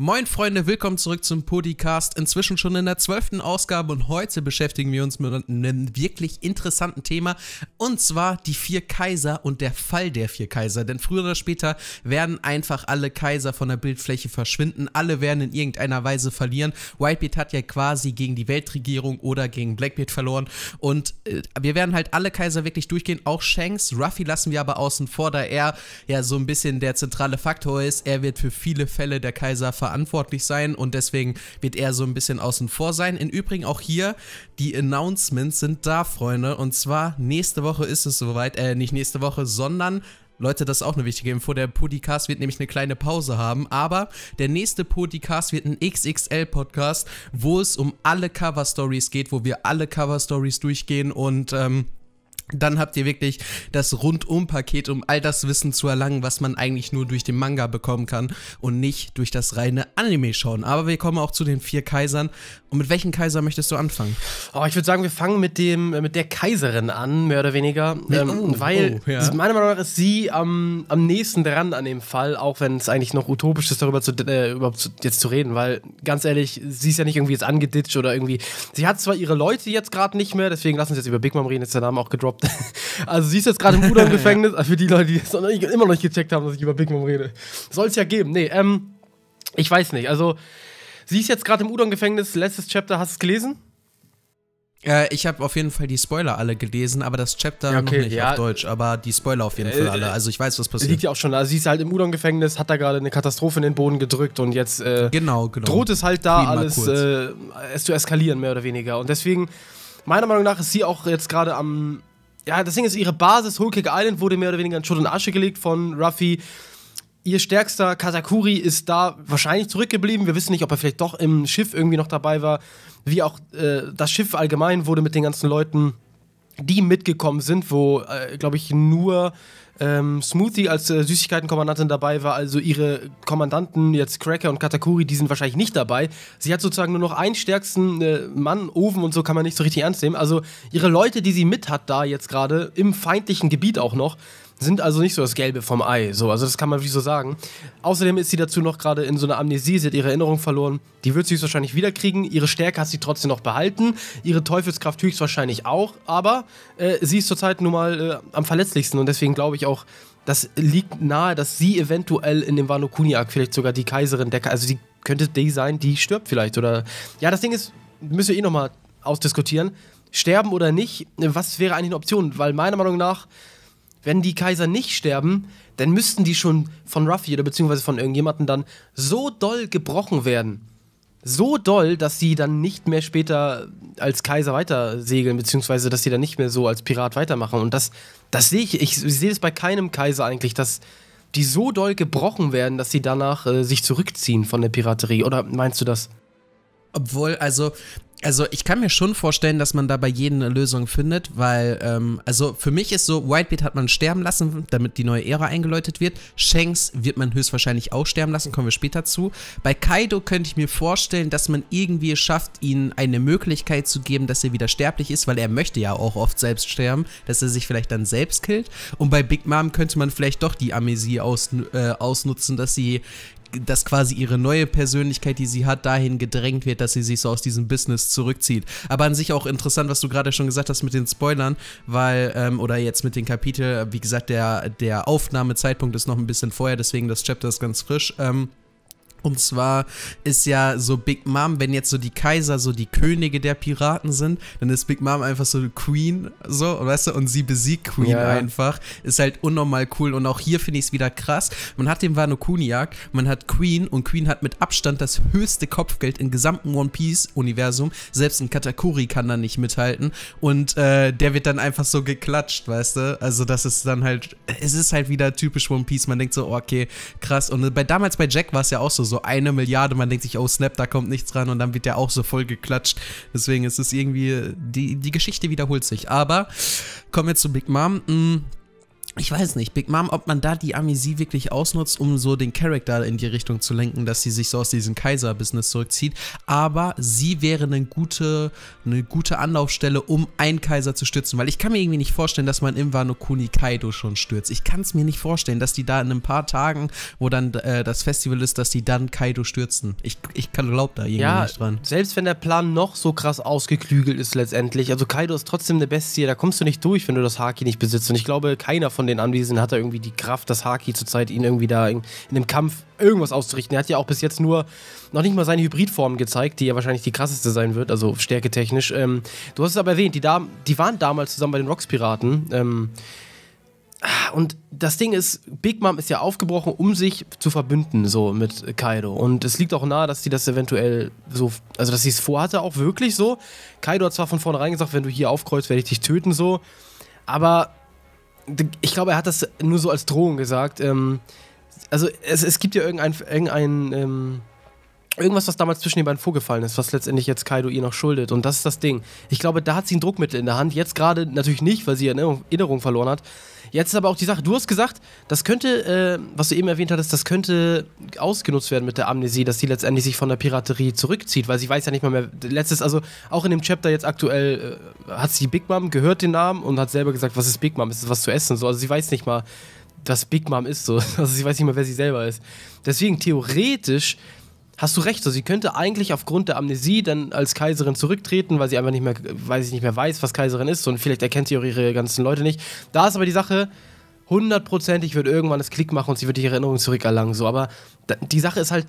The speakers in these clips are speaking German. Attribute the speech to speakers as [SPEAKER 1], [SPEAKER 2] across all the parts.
[SPEAKER 1] Moin Freunde, willkommen zurück zum Podcast. Inzwischen schon in der zwölften Ausgabe und heute beschäftigen wir uns mit einem wirklich interessanten Thema und zwar die vier Kaiser und der Fall der vier Kaiser. Denn früher oder später werden einfach alle Kaiser von der Bildfläche verschwinden, alle werden in irgendeiner Weise verlieren. Whitebeard hat ja quasi gegen die Weltregierung oder gegen Blackbeard verloren und äh, wir werden halt alle Kaiser wirklich durchgehen, auch Shanks. Ruffy lassen wir aber außen vor, da er ja so ein bisschen der zentrale Faktor ist. Er wird für viele Fälle der Kaiser verantwortlich verantwortlich sein und deswegen wird er so ein bisschen außen vor sein. Im Übrigen auch hier, die Announcements sind da, Freunde. Und zwar nächste Woche ist es soweit, äh, nicht nächste Woche, sondern Leute, das ist auch eine wichtige Info. Der Podcast wird nämlich eine kleine Pause haben, aber der nächste Podcast wird ein XXL-Podcast, wo es um alle Cover-Stories geht, wo wir alle Cover-Stories durchgehen und ähm, dann habt ihr wirklich das Rundum-Paket, um all das Wissen zu erlangen, was man eigentlich nur durch den Manga bekommen kann und nicht durch das reine Anime-Schauen. Aber wir kommen auch zu den vier Kaisern. Und mit welchem Kaiser
[SPEAKER 2] möchtest du anfangen? Oh, ich würde sagen, wir fangen mit dem mit der Kaiserin an, mehr oder weniger. Mit, ähm, oh, weil oh, ja. meiner Meinung nach ist sie am, am nächsten dran an dem Fall, auch wenn es eigentlich noch utopisch ist, darüber zu, äh, überhaupt zu, jetzt zu reden. Weil ganz ehrlich, sie ist ja nicht irgendwie jetzt angeditscht oder irgendwie. Sie hat zwar ihre Leute jetzt gerade nicht mehr, deswegen lassen uns jetzt über Big Mom reden, jetzt der Name auch gedroppt. Also sie ist jetzt gerade im Bruder im Gefängnis, also, für die Leute, die es immer noch nicht gecheckt haben, dass ich über Big Mom rede. Soll es ja geben. Nee, ähm, ich weiß nicht. Also sie ist jetzt gerade im Udon-Gefängnis. Letztes Chapter, hast du es gelesen? Äh, ich habe auf jeden Fall die Spoiler alle gelesen, aber das Chapter ja, okay, noch nicht ja. auf
[SPEAKER 1] Deutsch, aber die
[SPEAKER 2] Spoiler auf jeden äh, Fall alle. Äh, also ich weiß, was passiert. Liegt ja auch schon. Also sie ist halt im Udon-Gefängnis, hat da gerade eine Katastrophe in den Boden gedrückt und jetzt äh, genau, genau. droht es halt da alles äh, es zu eskalieren, mehr oder weniger. Und deswegen, meiner Meinung nach, ist sie auch jetzt gerade am ja, das Ding ist, ihre Basis, Whole Cake Island, wurde mehr oder weniger in Schutt und Asche gelegt von Ruffy. Ihr stärkster Katakuri ist da wahrscheinlich zurückgeblieben. Wir wissen nicht, ob er vielleicht doch im Schiff irgendwie noch dabei war. Wie auch äh, das Schiff allgemein wurde mit den ganzen Leuten die mitgekommen sind, wo, äh, glaube ich, nur ähm, Smoothie als äh, Süßigkeitenkommandantin dabei war. Also ihre Kommandanten, jetzt Cracker und Katakuri, die sind wahrscheinlich nicht dabei. Sie hat sozusagen nur noch einen stärksten äh, Mann, Ofen und so kann man nicht so richtig ernst nehmen. Also ihre Leute, die sie mit hat da jetzt gerade, im feindlichen Gebiet auch noch, sind also nicht so das Gelbe vom Ei. So, also das kann man wie so sagen. Außerdem ist sie dazu noch gerade in so einer Amnesie, sie hat ihre Erinnerung verloren. Die wird sie höchstwahrscheinlich wiederkriegen. Ihre Stärke hat sie trotzdem noch behalten. Ihre Teufelskraft höchstwahrscheinlich auch. Aber äh, sie ist zurzeit nun mal äh, am verletzlichsten und deswegen glaube ich auch, das liegt nahe, dass sie eventuell in dem Wano Kuniak vielleicht sogar die Kaiserin der, also sie könnte die sein, die stirbt vielleicht oder ja, das Ding ist, müssen wir eh nochmal ausdiskutieren, sterben oder nicht, was wäre eigentlich eine Option, weil meiner Meinung nach wenn die Kaiser nicht sterben, dann müssten die schon von Ruffy oder beziehungsweise von irgendjemandem dann so doll gebrochen werden. So doll, dass sie dann nicht mehr später als Kaiser weiter segeln, beziehungsweise dass sie dann nicht mehr so als Pirat weitermachen. Und das, das sehe ich, ich, sehe das bei keinem Kaiser eigentlich, dass die so doll gebrochen werden, dass sie danach äh, sich zurückziehen von der Piraterie. Oder meinst du das?
[SPEAKER 1] Obwohl, also also ich kann mir schon vorstellen, dass man dabei jeden eine Lösung findet, weil, ähm, also für mich ist so, Whitebeard hat man sterben lassen, damit die neue Ära eingeläutet wird. Shanks wird man höchstwahrscheinlich auch sterben lassen, kommen wir später zu. Bei Kaido könnte ich mir vorstellen, dass man irgendwie schafft, ihm eine Möglichkeit zu geben, dass er wieder sterblich ist, weil er möchte ja auch oft selbst sterben, dass er sich vielleicht dann selbst killt. Und bei Big Mom könnte man vielleicht doch die Amnesie aus, äh, ausnutzen, dass sie dass quasi ihre neue Persönlichkeit, die sie hat, dahin gedrängt wird, dass sie sich so aus diesem Business zurückzieht. Aber an sich auch interessant, was du gerade schon gesagt hast mit den Spoilern, weil, ähm, oder jetzt mit den Kapiteln, wie gesagt, der, der Aufnahmezeitpunkt ist noch ein bisschen vorher, deswegen das Chapter ist ganz frisch. Ähm, und zwar ist ja so Big Mom, wenn jetzt so die Kaiser so die Könige der Piraten sind, dann ist Big Mom einfach so Queen, so, weißt du, und sie besiegt Queen ja. einfach. Ist halt unnormal cool. Und auch hier finde ich es wieder krass. Man hat den Wano Kuniak, man hat Queen und Queen hat mit Abstand das höchste Kopfgeld im gesamten One Piece-Universum. Selbst ein Katakuri kann da nicht mithalten. Und äh, der wird dann einfach so geklatscht, weißt du? Also, das ist dann halt, es ist halt wieder typisch One Piece. Man denkt so, okay, krass. Und äh, bei damals bei Jack war es ja auch so so eine Milliarde, man denkt sich, oh snap, da kommt nichts ran und dann wird der auch so voll geklatscht. Deswegen ist es irgendwie, die, die Geschichte wiederholt sich. Aber kommen wir zu Big Mom. Mh, mm, ich weiß nicht, Big Mom, ob man da die Amisie wirklich ausnutzt, um so den Charakter in die Richtung zu lenken, dass sie sich so aus diesem Kaiser-Business zurückzieht. Aber sie wäre eine gute, eine gute Anlaufstelle, um einen Kaiser zu stürzen. Weil ich kann mir irgendwie nicht vorstellen, dass man im Wano Kuni Kaido schon stürzt. Ich kann es mir nicht vorstellen, dass die da in ein paar Tagen, wo dann äh, das Festival
[SPEAKER 2] ist, dass die dann Kaido stürzen. Ich, ich glaube da irgendwie ja, nicht dran. Selbst wenn der Plan noch so krass ausgeklügelt ist letztendlich. Also Kaido ist trotzdem eine Bestie, da kommst du nicht durch, wenn du das Haki nicht besitzt. Und ich glaube, keiner von den Anwesenden hat er irgendwie die Kraft, das Haki zurzeit ihn irgendwie da in, in einem Kampf irgendwas auszurichten. Er hat ja auch bis jetzt nur noch nicht mal seine Hybridform gezeigt, die ja wahrscheinlich die krasseste sein wird, also stärketechnisch. Ähm, du hast es aber erwähnt, die, Dam die waren damals zusammen bei den Rocks-Piraten. Ähm, und das Ding ist, Big Mom ist ja aufgebrochen, um sich zu verbünden, so mit Kaido. Und es liegt auch nahe, dass sie das eventuell so, also dass sie es vorhatte, auch wirklich so. Kaido hat zwar von vornherein gesagt, wenn du hier aufkreuzt, werde ich dich töten, so. Aber ich glaube, er hat das nur so als Drohung gesagt. Ähm, also es, es, gibt ja irgendein, irgendein ähm, Irgendwas, was damals zwischen den beiden vorgefallen ist, was letztendlich jetzt Kaido ihr noch schuldet. Und das ist das Ding. Ich glaube, da hat sie ein Druckmittel in der Hand. Jetzt gerade natürlich nicht, weil sie ihre Erinnerung verloren hat. Jetzt ist aber auch die Sache, du hast gesagt, das könnte, äh, was du eben erwähnt hattest, das könnte ausgenutzt werden mit der Amnesie, dass sie letztendlich sich von der Piraterie zurückzieht, weil sie weiß ja nicht mal mehr. Letztes, also auch in dem Chapter jetzt aktuell, äh, hat sie Big Mom gehört den Namen und hat selber gesagt, was ist Big Mom? Ist es was zu essen? So, also sie weiß nicht mal, was Big Mom ist. So. Also sie weiß nicht mal, wer sie selber ist. Deswegen theoretisch hast du recht, so sie könnte eigentlich aufgrund der Amnesie dann als Kaiserin zurücktreten, weil sie einfach nicht mehr, weil sie nicht mehr weiß, was Kaiserin ist und vielleicht erkennt sie auch ihre ganzen Leute nicht. Da ist aber die Sache, hundertprozentig wird irgendwann das Klick machen und sie wird die Erinnerung zurückerlangen, so, aber die Sache ist halt,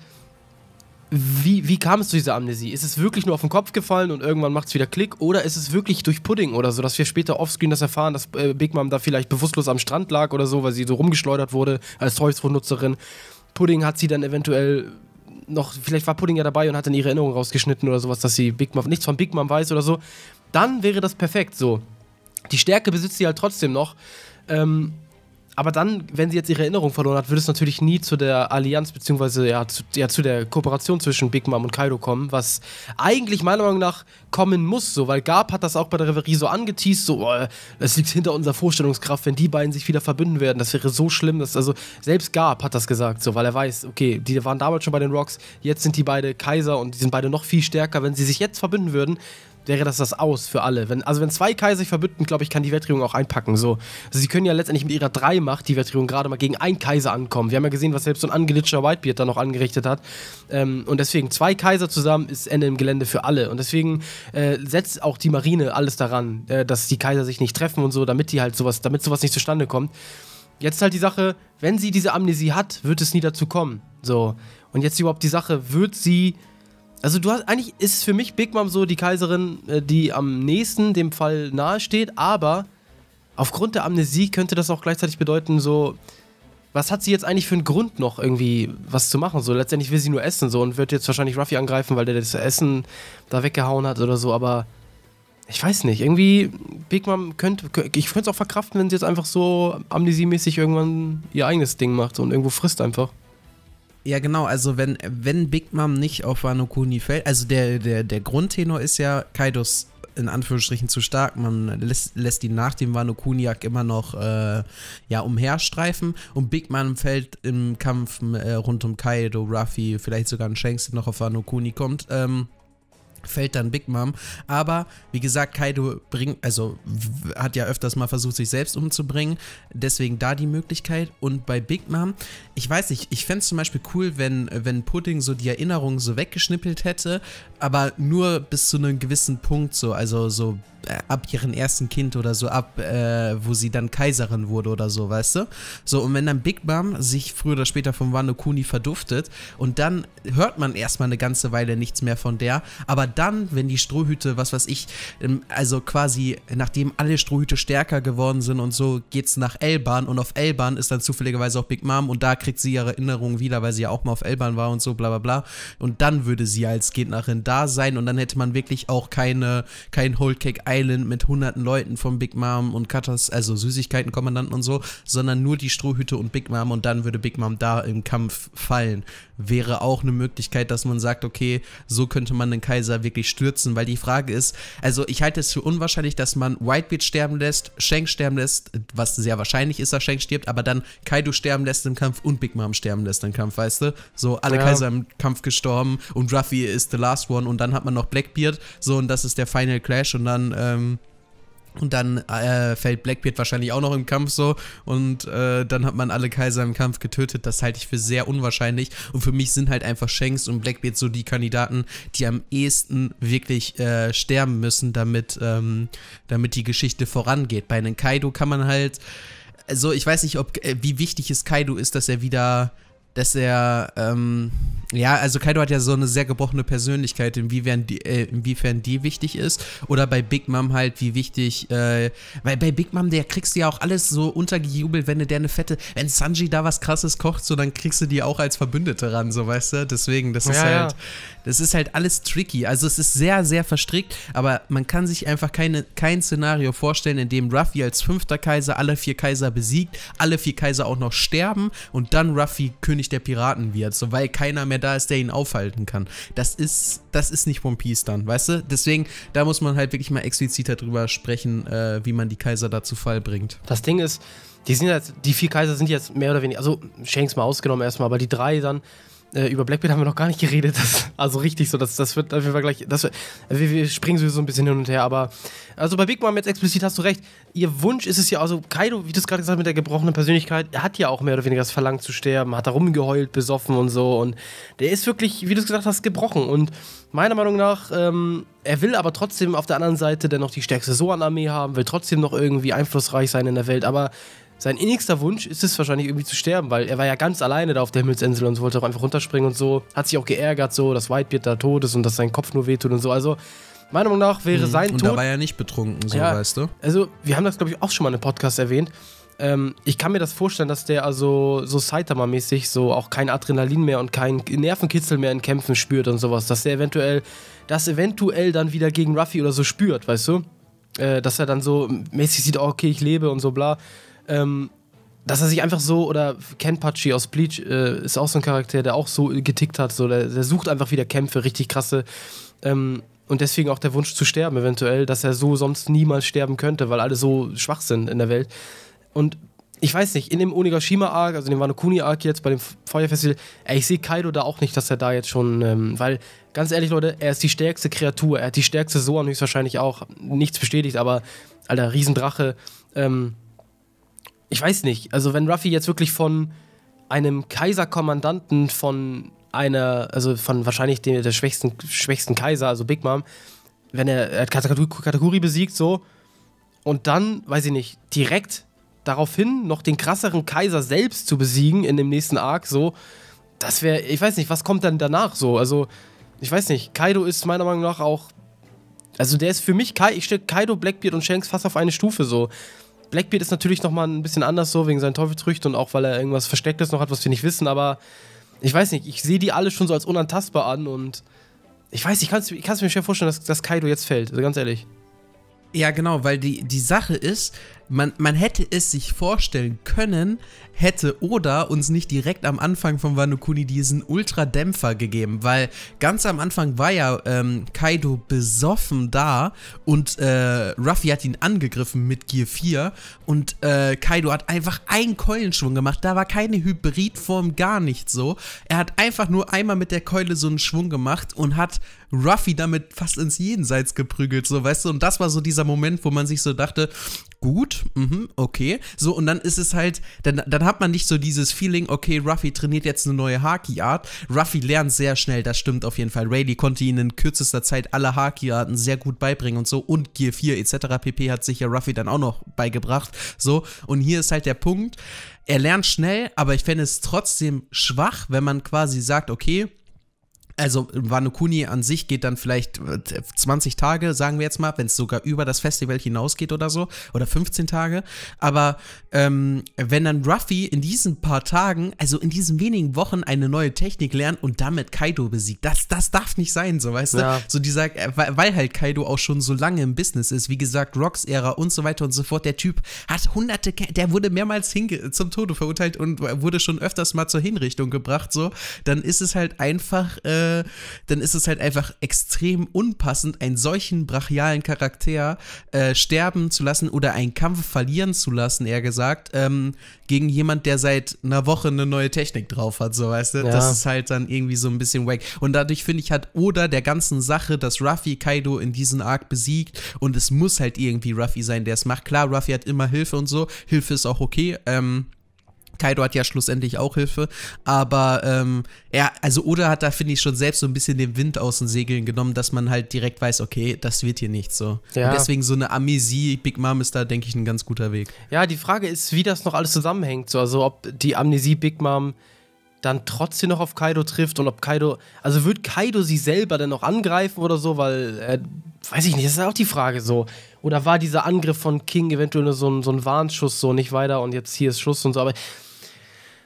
[SPEAKER 2] wie, wie kam es zu dieser Amnesie? Ist es wirklich nur auf den Kopf gefallen und irgendwann macht es wieder Klick? Oder ist es wirklich durch Pudding oder so, dass wir später offscreen das erfahren, dass äh, Big Mom da vielleicht bewusstlos am Strand lag oder so, weil sie so rumgeschleudert wurde als Teufelsnutzerin? Pudding hat sie dann eventuell noch, vielleicht war Pudding ja dabei und hat dann ihre Erinnerung rausgeschnitten oder sowas, dass sie Big Mom, nichts von Big Mom weiß oder so, dann wäre das perfekt so. Die Stärke besitzt sie halt trotzdem noch. Ähm, aber dann, wenn sie jetzt ihre Erinnerung verloren hat, würde es natürlich nie zu der Allianz beziehungsweise ja zu, ja, zu der Kooperation zwischen Big Mom und Kaido kommen, was eigentlich meiner Meinung nach kommen muss, so, weil Gab hat das auch bei der Reverie so angeteased, so, oh, äh, das liegt hinter unserer Vorstellungskraft, wenn die beiden sich wieder verbünden werden, das wäre so schlimm, dass, also, selbst Gab hat das gesagt, so, weil er weiß, okay, die waren damals schon bei den Rocks, jetzt sind die beide Kaiser und die sind beide noch viel stärker, wenn sie sich jetzt verbünden würden, wäre das das Aus für alle. Wenn, also wenn zwei Kai sich verbünden, glaube ich, kann die Weltregierung auch einpacken. So. Also sie können ja letztendlich mit ihrer Dreimacht die Weltregierung gerade mal gegen einen Kaiser ankommen. Wir haben ja gesehen, was selbst so ein angelitscher Whitebeard da noch angerichtet hat. Ähm, und deswegen zwei Kaiser zusammen ist Ende im Gelände für alle. Und deswegen äh, setzt auch die Marine alles daran, äh, dass die Kaiser sich nicht treffen und so, damit die halt sowas, damit sowas nicht zustande kommt. Jetzt halt die Sache, wenn sie diese Amnesie hat, wird es nie dazu kommen. So. Und jetzt überhaupt die Sache, wird sie also du hast eigentlich ist für mich Big Mom so die Kaiserin, äh, die am nächsten dem Fall nahesteht, aber aufgrund der Amnesie könnte das auch gleichzeitig bedeuten, so was hat sie jetzt eigentlich für einen Grund noch irgendwie was zu machen? So letztendlich will sie nur essen so und wird jetzt wahrscheinlich Ruffy angreifen, weil der das Essen da weggehauen hat oder so, aber ich weiß nicht, irgendwie Big Mom könnte ich könnte es auch verkraften, wenn sie jetzt einfach so amnesiemäßig irgendwann ihr eigenes Ding macht und irgendwo frisst einfach. Ja, genau,
[SPEAKER 1] also wenn, wenn Big Mom nicht auf Wano Kuni fällt, also der, der, der Grundtenor ist ja, Kaidos in Anführungsstrichen zu stark. Man lässt, lässt ihn nach dem Wano Kuniak immer noch äh, ja, umherstreifen. Und Big Mom fällt im Kampf äh, rund um Kaido, Ruffy, vielleicht sogar ein Shanks, der noch auf Wano Kuni kommt. Ähm, fällt dann Big Mom. Aber wie gesagt, Kaido bringt, also hat ja öfters mal versucht, sich selbst umzubringen. Deswegen da die Möglichkeit. Und bei Big Mom, ich weiß nicht, ich fände es zum Beispiel cool, wenn, wenn Pudding so die Erinnerung so weggeschnippelt hätte, aber nur bis zu einem gewissen Punkt so, also so äh, ab ihrem ersten Kind oder so ab, äh, wo sie dann Kaiserin wurde oder so, weißt du? So, und wenn dann Big Mom sich früher oder später von Wano Kuni verduftet und dann hört man erstmal eine ganze Weile nichts mehr von der, aber dann, wenn die Strohhüte, was weiß ich, ähm, also quasi nachdem alle Strohhüte stärker geworden sind und so, geht's nach Elban und auf Elban ist dann zufälligerweise auch Big Mom und da kriegt sie ihre Erinnerungen wieder, weil sie ja auch mal auf Elban war und so, bla bla bla. Und dann würde sie als Gegnerin da sein und dann hätte man wirklich auch keine, kein Whole Cake Island mit hunderten Leuten von Big Mom und Cutters, also Süßigkeitenkommandanten und so, sondern nur die Strohhüte und Big Mom und dann würde Big Mom da im Kampf fallen. Wäre auch eine Möglichkeit, dass man sagt, okay, so könnte man den Kaiser wirklich stürzen, weil die Frage ist, also ich halte es für unwahrscheinlich, dass man Whitebeard sterben lässt, Shank sterben lässt, was sehr wahrscheinlich ist, dass Shank stirbt, aber dann Kaido sterben lässt im Kampf und Big Mom sterben lässt im Kampf, weißt du? So, alle ja. Kaiser im Kampf gestorben und Ruffy ist the last one Bloodborne und dann hat man noch Blackbeard, so und das ist der Final Clash und dann, ähm, und dann äh, fällt Blackbeard wahrscheinlich auch noch im Kampf so. Und äh, dann hat man alle Kaiser im Kampf getötet. Das halte ich für sehr unwahrscheinlich. Und für mich sind halt einfach Shanks und Blackbeard so die Kandidaten, die am ehesten wirklich äh, sterben müssen, damit, ähm, damit die Geschichte vorangeht. Bei einem Kaido kann man halt. Also ich weiß nicht, ob äh, wie wichtig es Kaido ist, dass er wieder dass er, ähm, ja, also Kaido hat ja so eine sehr gebrochene Persönlichkeit, inwiefern die, äh, inwiefern die wichtig ist. Oder bei Big Mom halt, wie wichtig, äh, weil bei Big Mom, der kriegst du ja auch alles so untergejubelt, wenn du der eine fette, wenn Sanji da was krasses kocht, so dann kriegst du die auch als Verbündete ran, so weißt du. Deswegen, das ja, ist halt, ja das ist halt alles tricky. Also es ist sehr, sehr verstrickt, aber man kann sich einfach keine, kein Szenario vorstellen, in dem Ruffy als fünfter Kaiser alle vier Kaiser besiegt, alle vier Kaiser auch noch sterben und dann Ruffy König der Piraten wird, so weil keiner mehr da ist, der ihn aufhalten kann. Das ist, das ist nicht One Piece dann, weißt du? Deswegen, da muss
[SPEAKER 2] man halt wirklich mal expliziter drüber sprechen, äh, wie man die Kaiser da zu Fall bringt. Das Ding ist, die sind jetzt, die vier Kaiser sind jetzt mehr oder weniger, also Shanks mal ausgenommen erstmal, aber die drei dann, äh, über Blackbeard haben wir noch gar nicht geredet. Das, also richtig so, das, das wird auf jeden Fall gleich. Das, wir, wir springen sowieso ein bisschen hin und her, aber. Also bei Big Mom jetzt explizit hast du recht. Ihr Wunsch ist es ja, also Kaido, wie du es gerade gesagt hast, mit der gebrochenen Persönlichkeit, er hat ja auch mehr oder weniger das Verlangen zu sterben, hat da rumgeheult, besoffen und so. Und der ist wirklich, wie du es gesagt hast, gebrochen. Und meiner Meinung nach, ähm, er will aber trotzdem auf der anderen Seite dennoch die stärkste Soan-Armee haben, will trotzdem noch irgendwie einflussreich sein in der Welt, aber sein innigster Wunsch ist es wahrscheinlich irgendwie zu sterben, weil er war ja ganz alleine da auf der Himmelsinsel und so, wollte auch einfach runterspringen und so. Hat sich auch geärgert, so, dass Whitebeard da tot ist und dass sein Kopf nur wehtut und so. Also, meiner Meinung nach wäre mhm. sein und Tod. Und da war er nicht
[SPEAKER 1] betrunken, so ja, weißt du.
[SPEAKER 2] Also, wir haben das, glaube ich, auch schon mal in einem Podcast erwähnt. Ähm, ich kann mir das vorstellen, dass der also so Saitama-mäßig so auch kein Adrenalin mehr und kein Nervenkitzel mehr in Kämpfen spürt und sowas, dass der eventuell, das eventuell dann wieder gegen Ruffy oder so spürt, weißt du? Äh, dass er dann so mäßig sieht, oh, okay, ich lebe und so bla ähm, dass er sich einfach so, oder Ken Pachi aus Bleach äh, ist auch so ein Charakter, der auch so getickt hat, so, der, der sucht einfach wieder Kämpfe, richtig krasse. Ähm, und deswegen auch der Wunsch zu sterben, eventuell, dass er so sonst niemals sterben könnte, weil alle so schwach sind in der Welt. Und ich weiß nicht, in dem Onigashima-Arc, also in dem Wanokuni-Arc jetzt bei dem Feuerfestival, ey, ich sehe Kaido da auch nicht, dass er da jetzt schon, ähm, weil, ganz ehrlich, Leute, er ist die stärkste Kreatur, er hat die stärkste Soan höchstwahrscheinlich auch, nichts bestätigt, aber, alter, Riesendrache, ähm, ich weiß nicht, also wenn Ruffy jetzt wirklich von einem Kaiserkommandanten von einer, also von wahrscheinlich dem, der schwächsten, schwächsten Kaiser, also Big Mom, wenn er, er Katakuri besiegt, so, und dann, weiß ich nicht, direkt daraufhin noch den krasseren Kaiser selbst zu besiegen in dem nächsten Arc, so, das wäre, ich weiß nicht, was kommt dann danach, so, also, ich weiß nicht, Kaido ist meiner Meinung nach auch, also der ist für mich, Kai, ich stelle Kaido, Blackbeard und Shanks fast auf eine Stufe, so, Blackbeard ist natürlich nochmal ein bisschen anders so, wegen seinen Teufelsrüchten und auch, weil er irgendwas Verstecktes noch hat, was wir nicht wissen, aber ich weiß nicht, ich sehe die alle schon so als unantastbar an und ich weiß, ich kann es mir schwer vorstellen, dass, dass Kaido jetzt fällt, also ganz ehrlich. Ja, genau, weil die, die Sache ist, man, man hätte es sich vorstellen
[SPEAKER 1] können, hätte Oda uns nicht direkt am Anfang von Wano Kuni diesen Ultra-Dämpfer gegeben, weil ganz am Anfang war ja ähm, Kaido besoffen da und äh, Ruffy hat ihn angegriffen mit Gear 4 und äh, Kaido hat einfach einen Keulenschwung gemacht, da war keine Hybridform, gar nicht so. Er hat einfach nur einmal mit der Keule so einen Schwung gemacht und hat Ruffy damit fast ins Jenseits geprügelt, so weißt du, und das war so dieser Moment, wo man sich so dachte, gut, mhm, okay. So, und dann ist es halt, dann, dann hat man nicht so dieses Feeling, okay, Ruffy trainiert jetzt eine neue Haki-Art. Ruffy lernt sehr schnell, das stimmt auf jeden Fall. Rayleigh konnte ihnen in kürzester Zeit alle Haki-Arten sehr gut beibringen und so. Und Gear 4 etc. pp. hat sich ja Ruffy dann auch noch beigebracht. So, und hier ist halt der Punkt, er lernt schnell, aber ich fände es trotzdem schwach, wenn man quasi sagt, okay, also Wano Kuni an sich geht dann vielleicht 20 äh, Tage, sagen wir jetzt mal, wenn es sogar über das Festival hinausgeht oder so, oder 15 Tage. Aber ähm, wenn dann Ruffy in diesen paar Tagen, also in diesen wenigen Wochen, eine neue Technik lernt und damit Kaido besiegt, das, das darf nicht sein, so weißt ja. du? So dieser, äh, weil halt Kaido auch schon so lange im Business ist, wie gesagt, Rocks-Ära und so weiter und so fort, der Typ hat hunderte, der wurde mehrmals zum Tode verurteilt und äh, wurde schon öfters mal zur Hinrichtung gebracht, so, dann ist es halt einfach. Äh, dann ist es halt einfach extrem unpassend, einen solchen brachialen Charakter äh, sterben zu lassen oder einen Kampf verlieren zu lassen, eher gesagt, ähm, gegen jemand, der seit einer Woche eine neue Technik drauf hat, so weißt du. Ja. Das ist halt dann irgendwie so ein bisschen wack. Und dadurch finde ich, hat Oda der ganzen Sache, dass Ruffy Kaido in diesen Arc besiegt und es muss halt irgendwie Ruffy sein, der es macht. Klar, Ruffy hat immer Hilfe und so. Hilfe ist auch okay. Ähm, Kaido hat ja schlussendlich auch Hilfe, aber ähm, ja, also Oda hat da, finde ich, schon selbst so ein bisschen den Wind aus den Segeln genommen, dass man halt direkt weiß, okay, das wird hier nicht
[SPEAKER 2] so. Ja. Und deswegen so eine Amnesie, Big Mom ist da, denke ich, ein ganz guter Weg. Ja, die Frage ist, wie das noch alles zusammenhängt. So, also ob die Amnesie Big Mom dann trotzdem noch auf Kaido trifft und ob Kaido, also wird Kaido sie selber dann noch angreifen oder so, weil, äh, weiß ich nicht, das ist auch die Frage so. Oder war dieser Angriff von King eventuell nur so ein, so ein Warnschuss, so nicht weiter und jetzt hier ist Schuss und so, aber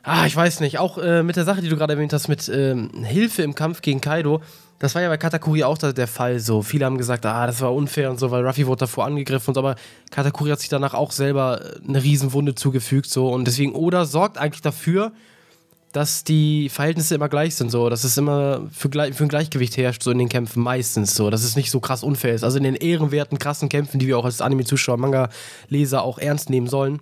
[SPEAKER 2] ah, ich weiß nicht, auch äh, mit der Sache, die du gerade erwähnt hast, mit ähm, Hilfe im Kampf gegen Kaido, das war ja bei Katakuri auch der Fall so. Viele haben gesagt, ah, das war unfair und so, weil Ruffy wurde davor angegriffen und so, aber Katakuri hat sich danach auch selber äh, eine Riesenwunde zugefügt so und deswegen Oda sorgt eigentlich dafür, dass die Verhältnisse immer gleich sind, so, dass es immer für, für, ein Gleichgewicht herrscht, so in den Kämpfen meistens, so, dass es nicht so krass unfair ist. Also in den ehrenwerten, krassen Kämpfen, die wir auch als Anime-Zuschauer, Manga-Leser auch ernst nehmen sollen,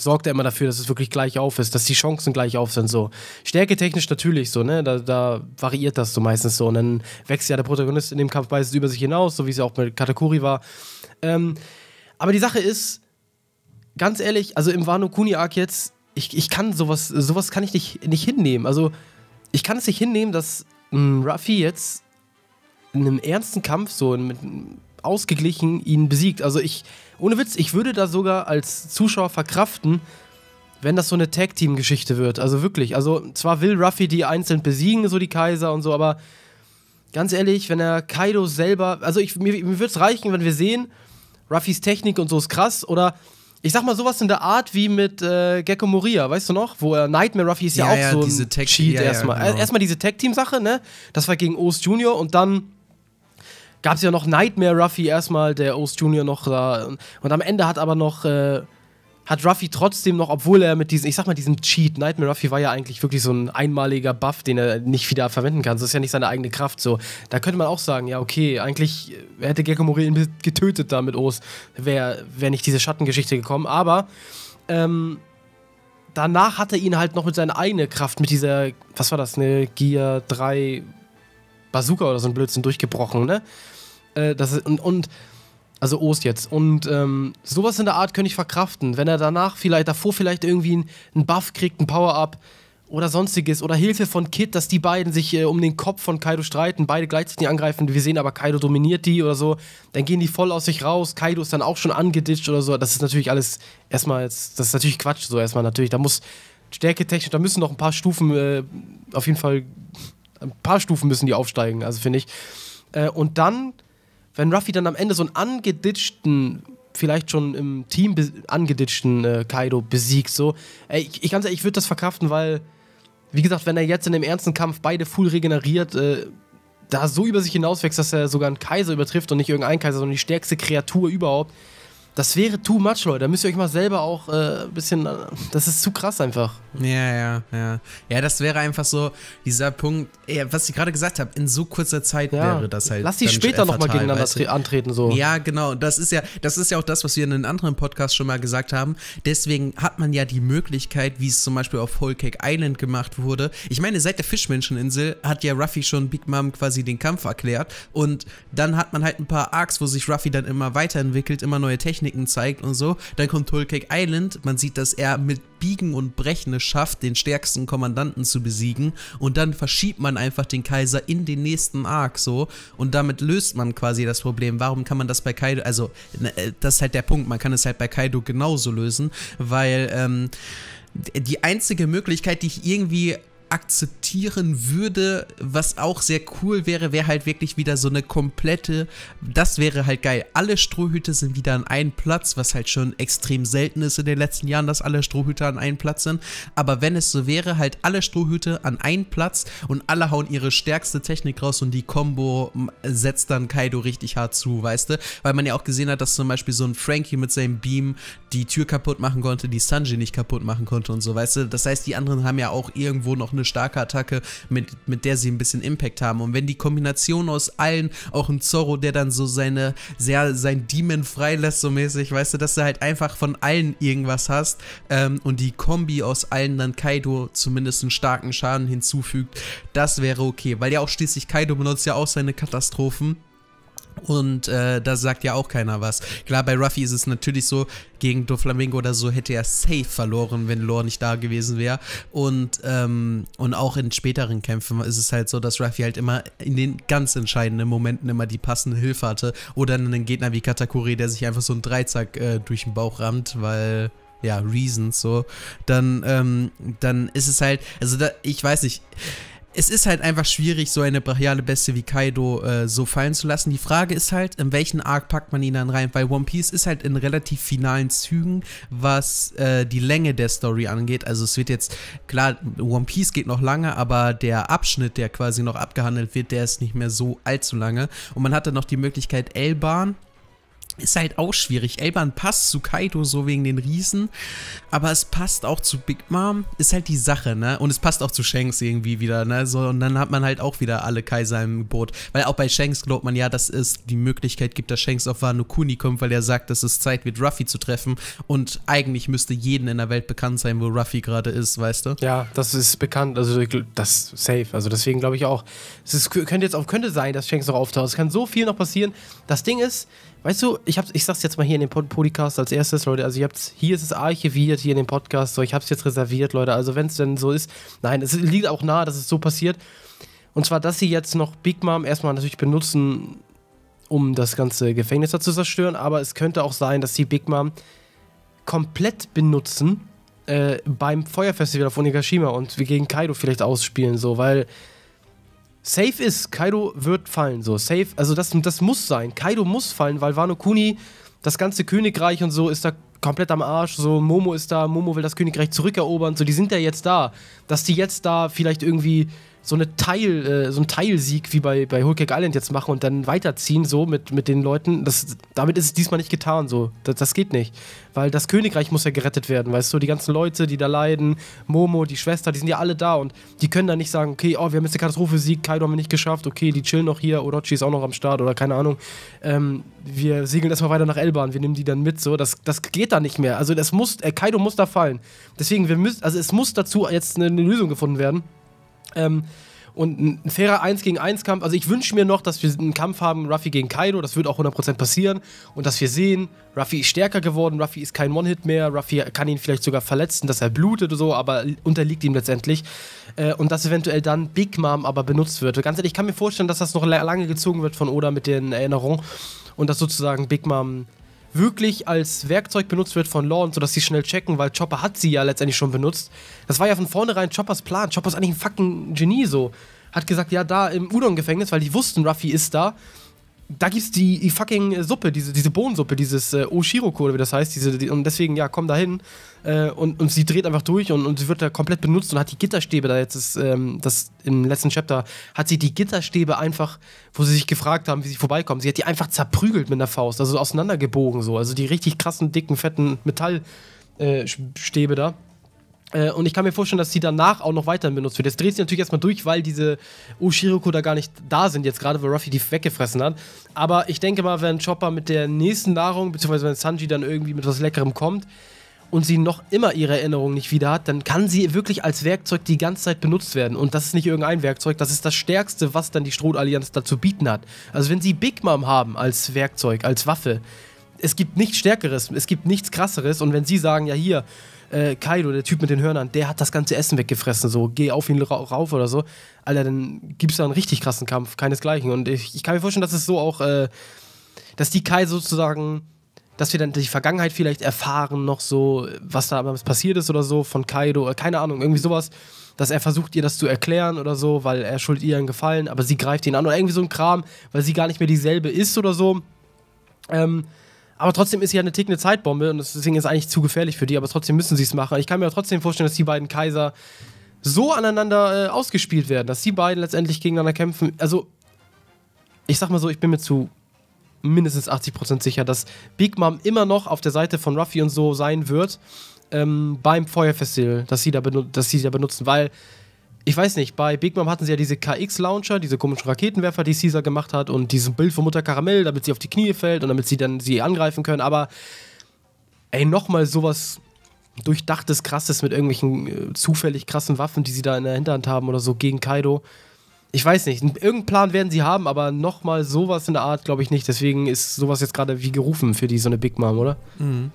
[SPEAKER 2] sorgt er immer dafür, dass es wirklich gleich auf ist, dass die Chancen gleich auf sind. So. Stärke technisch natürlich so, ne? Da, da variiert das so meistens so. Und dann wächst ja der Protagonist in dem Kampf meistens über sich hinaus, so wie es ja auch mit Katakuri war. Ähm, aber die Sache ist, ganz ehrlich, also im Wano Kuni Arc jetzt, ich, ich kann sowas, sowas kann ich nicht, nicht hinnehmen. Also, ich kann es nicht hinnehmen, dass mh, hm, Ruffy jetzt in einem ernsten Kampf so mit, ausgeglichen ihn besiegt. Also ich, ohne Witz, ich würde da sogar als Zuschauer verkraften, wenn das so eine Tag-Team-Geschichte wird. Also wirklich. Also zwar will Ruffy die einzeln besiegen, so die Kaiser und so, aber ganz ehrlich, wenn er Kaido selber. Also ich, mir, mir würde es reichen, wenn wir sehen, Ruffys Technik und so ist krass. Oder ich sag mal sowas in der Art wie mit äh, Gecko Moria, weißt du noch? Wo er Nightmare Ruffy ist ja, ja auch ja, so ein diese Tag Cheat ja, erstmal. Genau. Erstmal diese Tag-Team-Sache, ne? Das war gegen Ost Junior und dann gab es ja noch Nightmare Ruffy erstmal, der Oast Junior noch da. Und, am Ende hat aber noch. Äh, hat Ruffy trotzdem noch, obwohl er mit diesem, ich sag mal, diesem Cheat, Nightmare Ruffy war ja eigentlich wirklich so ein einmaliger Buff, den er nicht wieder verwenden kann. Das ist ja nicht seine eigene Kraft. So, da könnte man auch sagen, ja, okay, eigentlich äh, hätte Gekomori ihn getötet da mit Oos, wäre wär nicht diese Schattengeschichte gekommen. Aber ähm, danach hat er ihn halt noch mit seiner eigenen Kraft, mit dieser, was war das, eine Gear 3 Bazooka oder so ein Blödsinn durchgebrochen, ne? äh, das ist, und, und also Ost jetzt. Und ähm, sowas in der Art könnte ich verkraften. Wenn er danach vielleicht, davor vielleicht irgendwie einen Buff kriegt, einen Power-Up oder sonstiges oder Hilfe von Kid, dass die beiden sich äh, um den Kopf von Kaido streiten, beide gleichzeitig angreifen. Wir sehen aber, Kaido dominiert die oder so. Dann gehen die voll aus sich raus. Kaido ist dann auch schon angeditscht oder so. Das ist natürlich alles erstmal, das ist natürlich Quatsch, so erstmal natürlich. Da muss Stärke technisch, da müssen noch ein paar Stufen, äh, auf jeden Fall, ein paar Stufen müssen die aufsteigen, also finde ich. Äh, und dann wenn Ruffy dann am Ende so einen angeditschten vielleicht schon im Team be angeditschten äh, Kaido besiegt. So, Ey, ich, ich ganz ehrlich, ich würde das verkraften, weil, wie gesagt, wenn er jetzt in dem ernsten Kampf beide full regeneriert, äh, da so über sich hinauswächst, dass er sogar einen Kaiser übertrifft und nicht irgendeinen Kaiser, sondern die stärkste Kreatur überhaupt, das wäre too much, Leute. Da müsst ihr euch mal selber auch äh, ein bisschen. Äh, das ist zu krass einfach. Ja, ja, ja. Ja, das wäre einfach so dieser Punkt,
[SPEAKER 1] ja, was ich gerade gesagt habe, in so kurzer Zeit ja. wäre das halt. Lass die später nochmal gegeneinander weißt du?
[SPEAKER 2] antreten, so.
[SPEAKER 1] Ja, genau. Das ist ja, das ist ja auch das, was wir in einem anderen Podcast schon mal gesagt haben. Deswegen hat man ja die Möglichkeit, wie es zum Beispiel auf Whole Cake Island gemacht wurde. Ich meine, seit der Fischmenscheninsel hat ja Ruffy schon Big Mom quasi den Kampf erklärt. Und dann hat man halt ein paar Arcs, wo sich Ruffy dann immer weiterentwickelt, immer neue Techniken Techniken zeigt und so. Dann kommt Whole Cake Island, man sieht, dass er mit Biegen und Brechen es schafft, den stärksten Kommandanten zu besiegen und dann verschiebt man einfach den Kaiser in den nächsten Arc so und damit löst man quasi das Problem. Warum kann man das bei Kaido, also ne, äh, das ist halt der Punkt, man kann es halt bei Kaido genauso lösen, weil ähm, die einzige Möglichkeit, die ich irgendwie akzeptieren würde, was auch sehr cool wäre, wäre halt wirklich wieder so eine komplette, das wäre halt geil. Alle Strohhüte sind wieder an einem Platz, was halt schon extrem selten ist in den letzten Jahren, dass alle Strohhüte an einem Platz sind. Aber wenn es so wäre, halt alle Strohhüte an einem Platz und alle hauen ihre stärkste Technik raus und die Combo setzt dann Kaido richtig hart zu, weißt du? Weil man ja auch gesehen hat, dass zum Beispiel so ein Frankie mit seinem Beam die Tür kaputt machen konnte, die Sanji nicht kaputt machen konnte und so, weißt du? Das heißt, die anderen haben ja auch irgendwo noch eine eine starke Attacke, mit, mit der sie ein bisschen Impact haben. Und wenn die Kombination aus allen, auch ein Zorro, der dann so seine, sehr, sein Demon freilässt, so mäßig, weißt du, dass du halt einfach von allen irgendwas hast ähm, und die Kombi aus allen dann Kaido zumindest einen starken Schaden hinzufügt, das wäre okay. Weil ja auch schließlich Kaido benutzt ja auch seine Katastrophen. Und äh, da sagt ja auch keiner was. Klar, bei Ruffy ist es natürlich so, gegen Doflamingo oder so hätte er safe verloren, wenn Lore nicht da gewesen wäre. Und, ähm, und auch in späteren Kämpfen ist es halt so, dass Ruffy halt immer in den ganz entscheidenden Momenten immer die passende Hilfe hatte. Oder einen Gegner wie Katakuri, der sich einfach so einen Dreizack äh, durch den Bauch rammt, weil ja, Reasons so, dann, ähm, dann ist es halt, also da, ich weiß nicht, es ist halt einfach schwierig, so eine brachiale Beste wie Kaido äh, so fallen zu lassen. Die Frage ist halt, in welchen Arc packt man ihn dann rein? Weil One Piece ist halt in relativ finalen Zügen, was äh, die Länge der Story angeht. Also es wird jetzt, klar, One Piece geht noch lange, aber der Abschnitt, der quasi noch abgehandelt wird, der ist nicht mehr so allzu lange. Und man hat dann noch die Möglichkeit, L-Bahn ist halt auch schwierig. Elban passt zu Kaido so wegen den Riesen, aber es passt auch zu Big Mom. Ist halt die Sache, ne? Und es passt auch zu Shanks irgendwie wieder, ne? So, und dann hat man halt auch wieder alle Kaiser im Boot. Weil auch bei Shanks glaubt man ja, dass es die Möglichkeit gibt, dass Shanks auf Wano Kuni kommt, weil er sagt, dass es Zeit wird, Ruffy zu treffen. Und eigentlich müsste jeden in der Welt
[SPEAKER 2] bekannt sein, wo Ruffy gerade ist, weißt du? Ja, das ist bekannt. Also, das safe. Also, deswegen glaube ich auch. Es ist, könnte jetzt auch könnte sein, dass Shanks noch auftaucht. Es kann so viel noch passieren. Das Ding ist, Weißt du, ich, hab's, ich sag's jetzt mal hier in dem Podcast als erstes, Leute. Also, ihr habt's, hier ist es archiviert, hier in dem Podcast. So, ich hab's jetzt reserviert, Leute. Also, wenn's denn so ist, nein, es liegt auch nahe, dass es so passiert. Und zwar, dass sie jetzt noch Big Mom erstmal natürlich benutzen, um das ganze Gefängnis da zu zerstören. Aber es könnte auch sein, dass sie Big Mom komplett benutzen äh, beim Feuerfestival auf Onigashima und wir gegen Kaido vielleicht ausspielen, so, weil safe ist, Kaido wird fallen, so safe, also das, das muss sein. Kaido muss fallen, weil Wano Kuni, das ganze Königreich und so ist da komplett am Arsch, so Momo ist da, Momo will das Königreich zurückerobern, so die sind ja jetzt da. Dass die jetzt da vielleicht irgendwie so, eine Teil, äh, so einen Teilsieg wie bei, bei Whole Island jetzt machen und dann weiterziehen, so mit, mit den Leuten. Das, damit ist es diesmal nicht getan, so. Das, das geht nicht. Weil das Königreich muss ja gerettet werden, weißt du? Die ganzen Leute, die da leiden, Momo, die Schwester, die sind ja alle da und die können da nicht sagen, okay, oh, wir haben jetzt eine Katastrophe, Sieg, Kaido haben wir nicht geschafft, okay, die chillen noch hier, Orochi ist auch noch am Start oder keine Ahnung. Ähm, wir segeln erstmal weiter nach Elban, wir nehmen die dann mit, so. Das, das geht da nicht mehr. Also, das muss, äh, Kaido muss da fallen. Deswegen, wir müssen, also es muss dazu jetzt eine, eine Lösung gefunden werden. Ähm, und ein fairer 1 gegen 1 Kampf. Also ich wünsche mir noch, dass wir einen Kampf haben, Ruffy gegen Kaido, das wird auch 100% passieren. Und dass wir sehen, Ruffy ist stärker geworden, Ruffy ist kein One-Hit mehr, Ruffy kann ihn vielleicht sogar verletzen, dass er blutet oder so, aber unterliegt ihm letztendlich. Äh, und dass eventuell dann Big Mom aber benutzt wird. Ganz ehrlich, ich kann mir vorstellen, dass das noch lange gezogen wird von Oda mit den Erinnerungen. Und dass sozusagen Big Mom wirklich als Werkzeug benutzt wird von Law sodass sie schnell checken, weil Chopper hat sie ja letztendlich schon benutzt. Das war ja von vornherein Choppers Plan. Chopper ist eigentlich ein fucking Genie so. Hat gesagt, ja, da im Udon-Gefängnis, weil die wussten, Ruffy ist da da gibt's die, die fucking Suppe, diese, diese Bohnensuppe, dieses äh, Oshiroko oder wie das heißt, diese, die, und deswegen, ja, komm da hin. Äh, und, und sie dreht einfach durch und, und sie wird da komplett benutzt und hat die Gitterstäbe, da jetzt ist, ähm, das im letzten Chapter, hat sie die Gitterstäbe einfach, wo sie sich gefragt haben, wie sie vorbeikommen, sie hat die einfach zerprügelt mit der Faust, also auseinandergebogen so, also die richtig krassen, dicken, fetten Metallstäbe äh, da. Äh, und ich kann mir vorstellen, dass sie danach auch noch weiter benutzt wird. Jetzt dreht sie natürlich erstmal durch, weil diese Ushiroko da gar nicht da sind, jetzt gerade, weil Ruffy die weggefressen hat. Aber ich denke mal, wenn Chopper mit der nächsten Nahrung, beziehungsweise wenn Sanji dann irgendwie mit was Leckerem kommt und sie noch immer ihre Erinnerung nicht wieder hat, dann kann sie wirklich als Werkzeug die ganze Zeit benutzt werden. Und das ist nicht irgendein Werkzeug, das ist das Stärkste, was dann die stroh dazu bieten hat. Also wenn sie Big Mom haben als Werkzeug, als Waffe, es gibt nichts Stärkeres, es gibt nichts Krasseres. Und wenn sie sagen, ja hier, äh, Kaido, der Typ mit den Hörnern, der hat das ganze Essen weggefressen, so, geh auf ihn ra rauf oder so. Alter, dann gibt es da einen richtig krassen Kampf, keinesgleichen. Und ich, ich kann mir vorstellen, dass es so auch, äh, dass die Kai sozusagen, dass wir dann die Vergangenheit vielleicht erfahren, noch so, was da passiert ist oder so, von Kaido, äh, keine Ahnung, irgendwie sowas dass er versucht, ihr das zu erklären oder so, weil er schuldet ihr einen Gefallen, aber sie greift ihn an oder irgendwie so ein Kram, weil sie gar nicht mehr dieselbe ist oder so. Ähm, aber trotzdem ist sie ja eine tickende Zeitbombe und deswegen ist es eigentlich zu gefährlich für die, aber trotzdem müssen sie es machen. Ich kann mir trotzdem vorstellen, dass die beiden Kaiser so aneinander äh, ausgespielt werden, dass die beiden letztendlich gegeneinander kämpfen. Also, ich sag mal so, ich bin mir zu mindestens 80% sicher, dass Big Mom immer noch auf der Seite von Ruffy und so sein wird ähm, beim Feuerfestival, dass sie, da dass sie da benutzen, weil ich weiß nicht, bei Big Mom hatten sie ja diese KX-Launcher, diese komischen Raketenwerfer, die Caesar gemacht hat und dieses Bild von Mutter Karamell, damit sie auf die Knie fällt und damit sie dann sie angreifen können. Aber ey, nochmal sowas durchdachtes, krasses mit irgendwelchen äh, zufällig krassen Waffen, die sie da in der Hinterhand haben oder so gegen Kaido. Ich weiß nicht, irgendeinen Plan werden sie haben, aber nochmal sowas in der Art glaube ich nicht. Deswegen ist sowas jetzt gerade wie gerufen für die so eine Big Mom, oder? Mhm.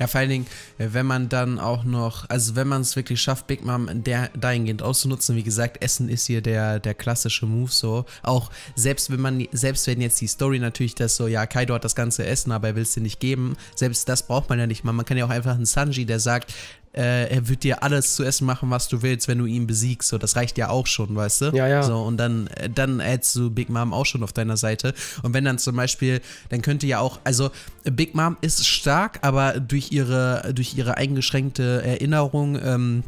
[SPEAKER 2] Ja, vor allen Dingen, äh, wenn man dann auch noch,
[SPEAKER 1] also wenn man es wirklich schafft, Big Mom der, dahingehend auszunutzen, wie gesagt, Essen ist hier der, der klassische Move so. Auch selbst wenn man, selbst wenn jetzt die Story natürlich das so, ja, Kaido hat das ganze Essen, aber er will es dir nicht geben, selbst das braucht man ja nicht mal. Man kann ja auch einfach einen Sanji, der sagt, äh, er wird dir alles zu essen machen, was du willst, wenn du ihn besiegst. So, das reicht ja auch schon, weißt du? Ja, ja. So, und dann, äh, dann hättest du Big Mom auch schon auf deiner Seite. Und wenn dann zum Beispiel, dann könnte ja auch, also Big Mom ist stark, aber durch ihre, durch ihre eingeschränkte Erinnerung, ähm,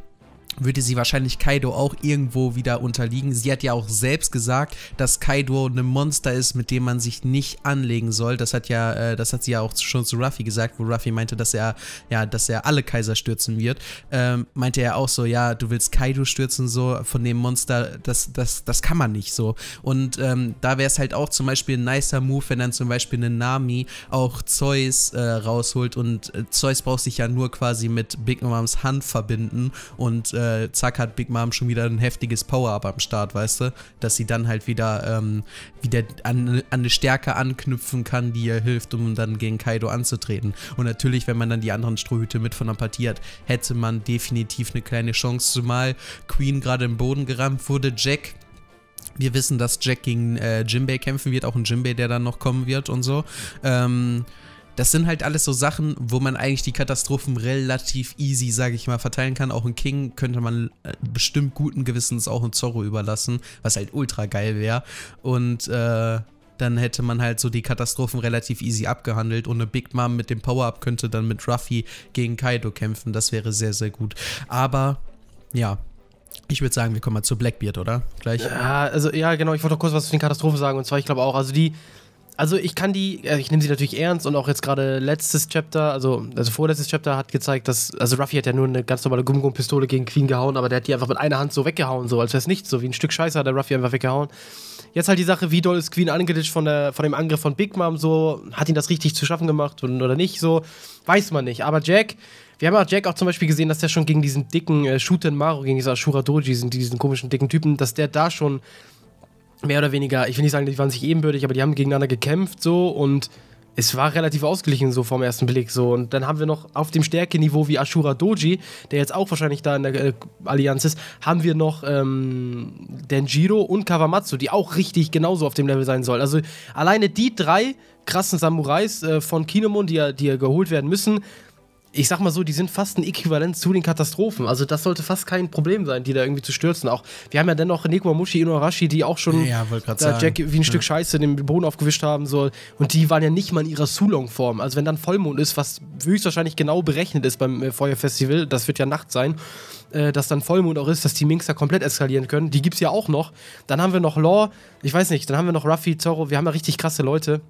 [SPEAKER 1] würde sie wahrscheinlich Kaido auch irgendwo wieder unterliegen. Sie hat ja auch selbst gesagt, dass Kaido ein ne Monster ist, mit dem man sich nicht anlegen soll. Das hat ja, äh, das hat sie ja auch schon zu Ruffy gesagt, wo Ruffy meinte, dass er, ja, dass er alle Kaiser stürzen wird. Ähm, meinte er auch so, ja, du willst Kaido stürzen, so von dem Monster, das, das, das kann man nicht so. Und ähm, da wäre es halt auch zum Beispiel ein nicer Move, wenn dann zum Beispiel eine Nami auch Zeus äh, rausholt und äh, Zeus braucht sich ja nur quasi mit Big Moms Hand verbinden und äh, äh, zack hat Big Mom schon wieder ein heftiges Power-Up am Start, weißt du? Dass sie dann halt wieder, ähm, wieder an, an, eine Stärke anknüpfen kann, die ihr hilft, um dann gegen Kaido anzutreten. Und natürlich, wenn man dann die anderen Strohhüte mit von der Partie hat, hätte man definitiv eine kleine Chance, zumal Queen gerade im Boden gerammt wurde, Jack wir wissen, dass Jack gegen äh, Jimbei kämpfen wird, auch ein Jinbei, der dann noch kommen wird und so. Ähm, das sind halt alles so Sachen, wo man eigentlich die Katastrophen relativ easy, sage ich mal, verteilen kann. Auch ein King könnte man äh, bestimmt guten Gewissens auch in Zorro überlassen, was halt ultra geil wäre. Und äh, dann hätte man halt so die Katastrophen relativ easy abgehandelt und eine Big Mom mit dem Power-Up könnte dann mit Ruffy gegen Kaido kämpfen. Das wäre sehr, sehr gut. Aber, ja, ich würde sagen, wir kommen mal zu Blackbeard, oder? Gleich.
[SPEAKER 2] Ja, also ja, genau, ich wollte noch kurz was zu den Katastrophen sagen. Und zwar, ich glaube auch, also die, also ich kann die, also ich nehme sie natürlich ernst und auch jetzt gerade letztes Chapter, also, also vorletztes Chapter hat gezeigt, dass, also Ruffy hat ja nur eine ganz normale Gummigun-Pistole gegen Queen gehauen, aber der hat die einfach mit einer Hand so weggehauen, so als wäre es nichts, so wie ein Stück Scheiße hat der Ruffy einfach weggehauen. Jetzt halt die Sache, wie doll ist Queen angeditscht von, von dem Angriff von Big Mom, so, hat ihn das richtig zu schaffen gemacht und, oder nicht, so, weiß man nicht. Aber Jack, wir haben auch Jack auch zum Beispiel gesehen, dass der schon gegen diesen dicken äh, Shooten Maro, gegen diesen Ashura Doji, diesen, diesen komischen dicken Typen, dass der da schon mehr oder weniger, ich will nicht sagen, die waren sich ebenbürtig, aber die haben gegeneinander gekämpft so und es war relativ ausgeglichen so vom ersten Blick so und dann haben wir noch auf dem Stärkeniveau wie Ashura Doji, der jetzt auch wahrscheinlich da in der äh, Allianz ist, haben wir noch ähm, Denjiro und Kawamatsu, die auch richtig genauso auf dem Level sein sollen. Also alleine die drei krassen Samurais äh, von Kinemon, die die ja geholt werden müssen, ich sag mal so, die sind fast ein Äquivalent zu den Katastrophen. Also das sollte fast kein Problem sein, die da irgendwie zu stürzen. Auch wir haben ja dennoch Nekomamushi, Inuarashi, die auch schon ja, da Jack wie ein Stück Scheiße den Boden aufgewischt haben soll. Und die waren ja nicht mal in ihrer Sulong-Form. Also wenn dann Vollmond ist, was höchstwahrscheinlich genau berechnet ist beim äh, Feuerfestival, das wird ja Nacht sein, äh, dass dann Vollmond auch ist, dass die Minx da komplett eskalieren können. Die gibt's ja auch noch. Dann haben wir noch Law, ich weiß nicht, dann haben wir noch Ruffy, Zoro. wir haben ja richtig krasse Leute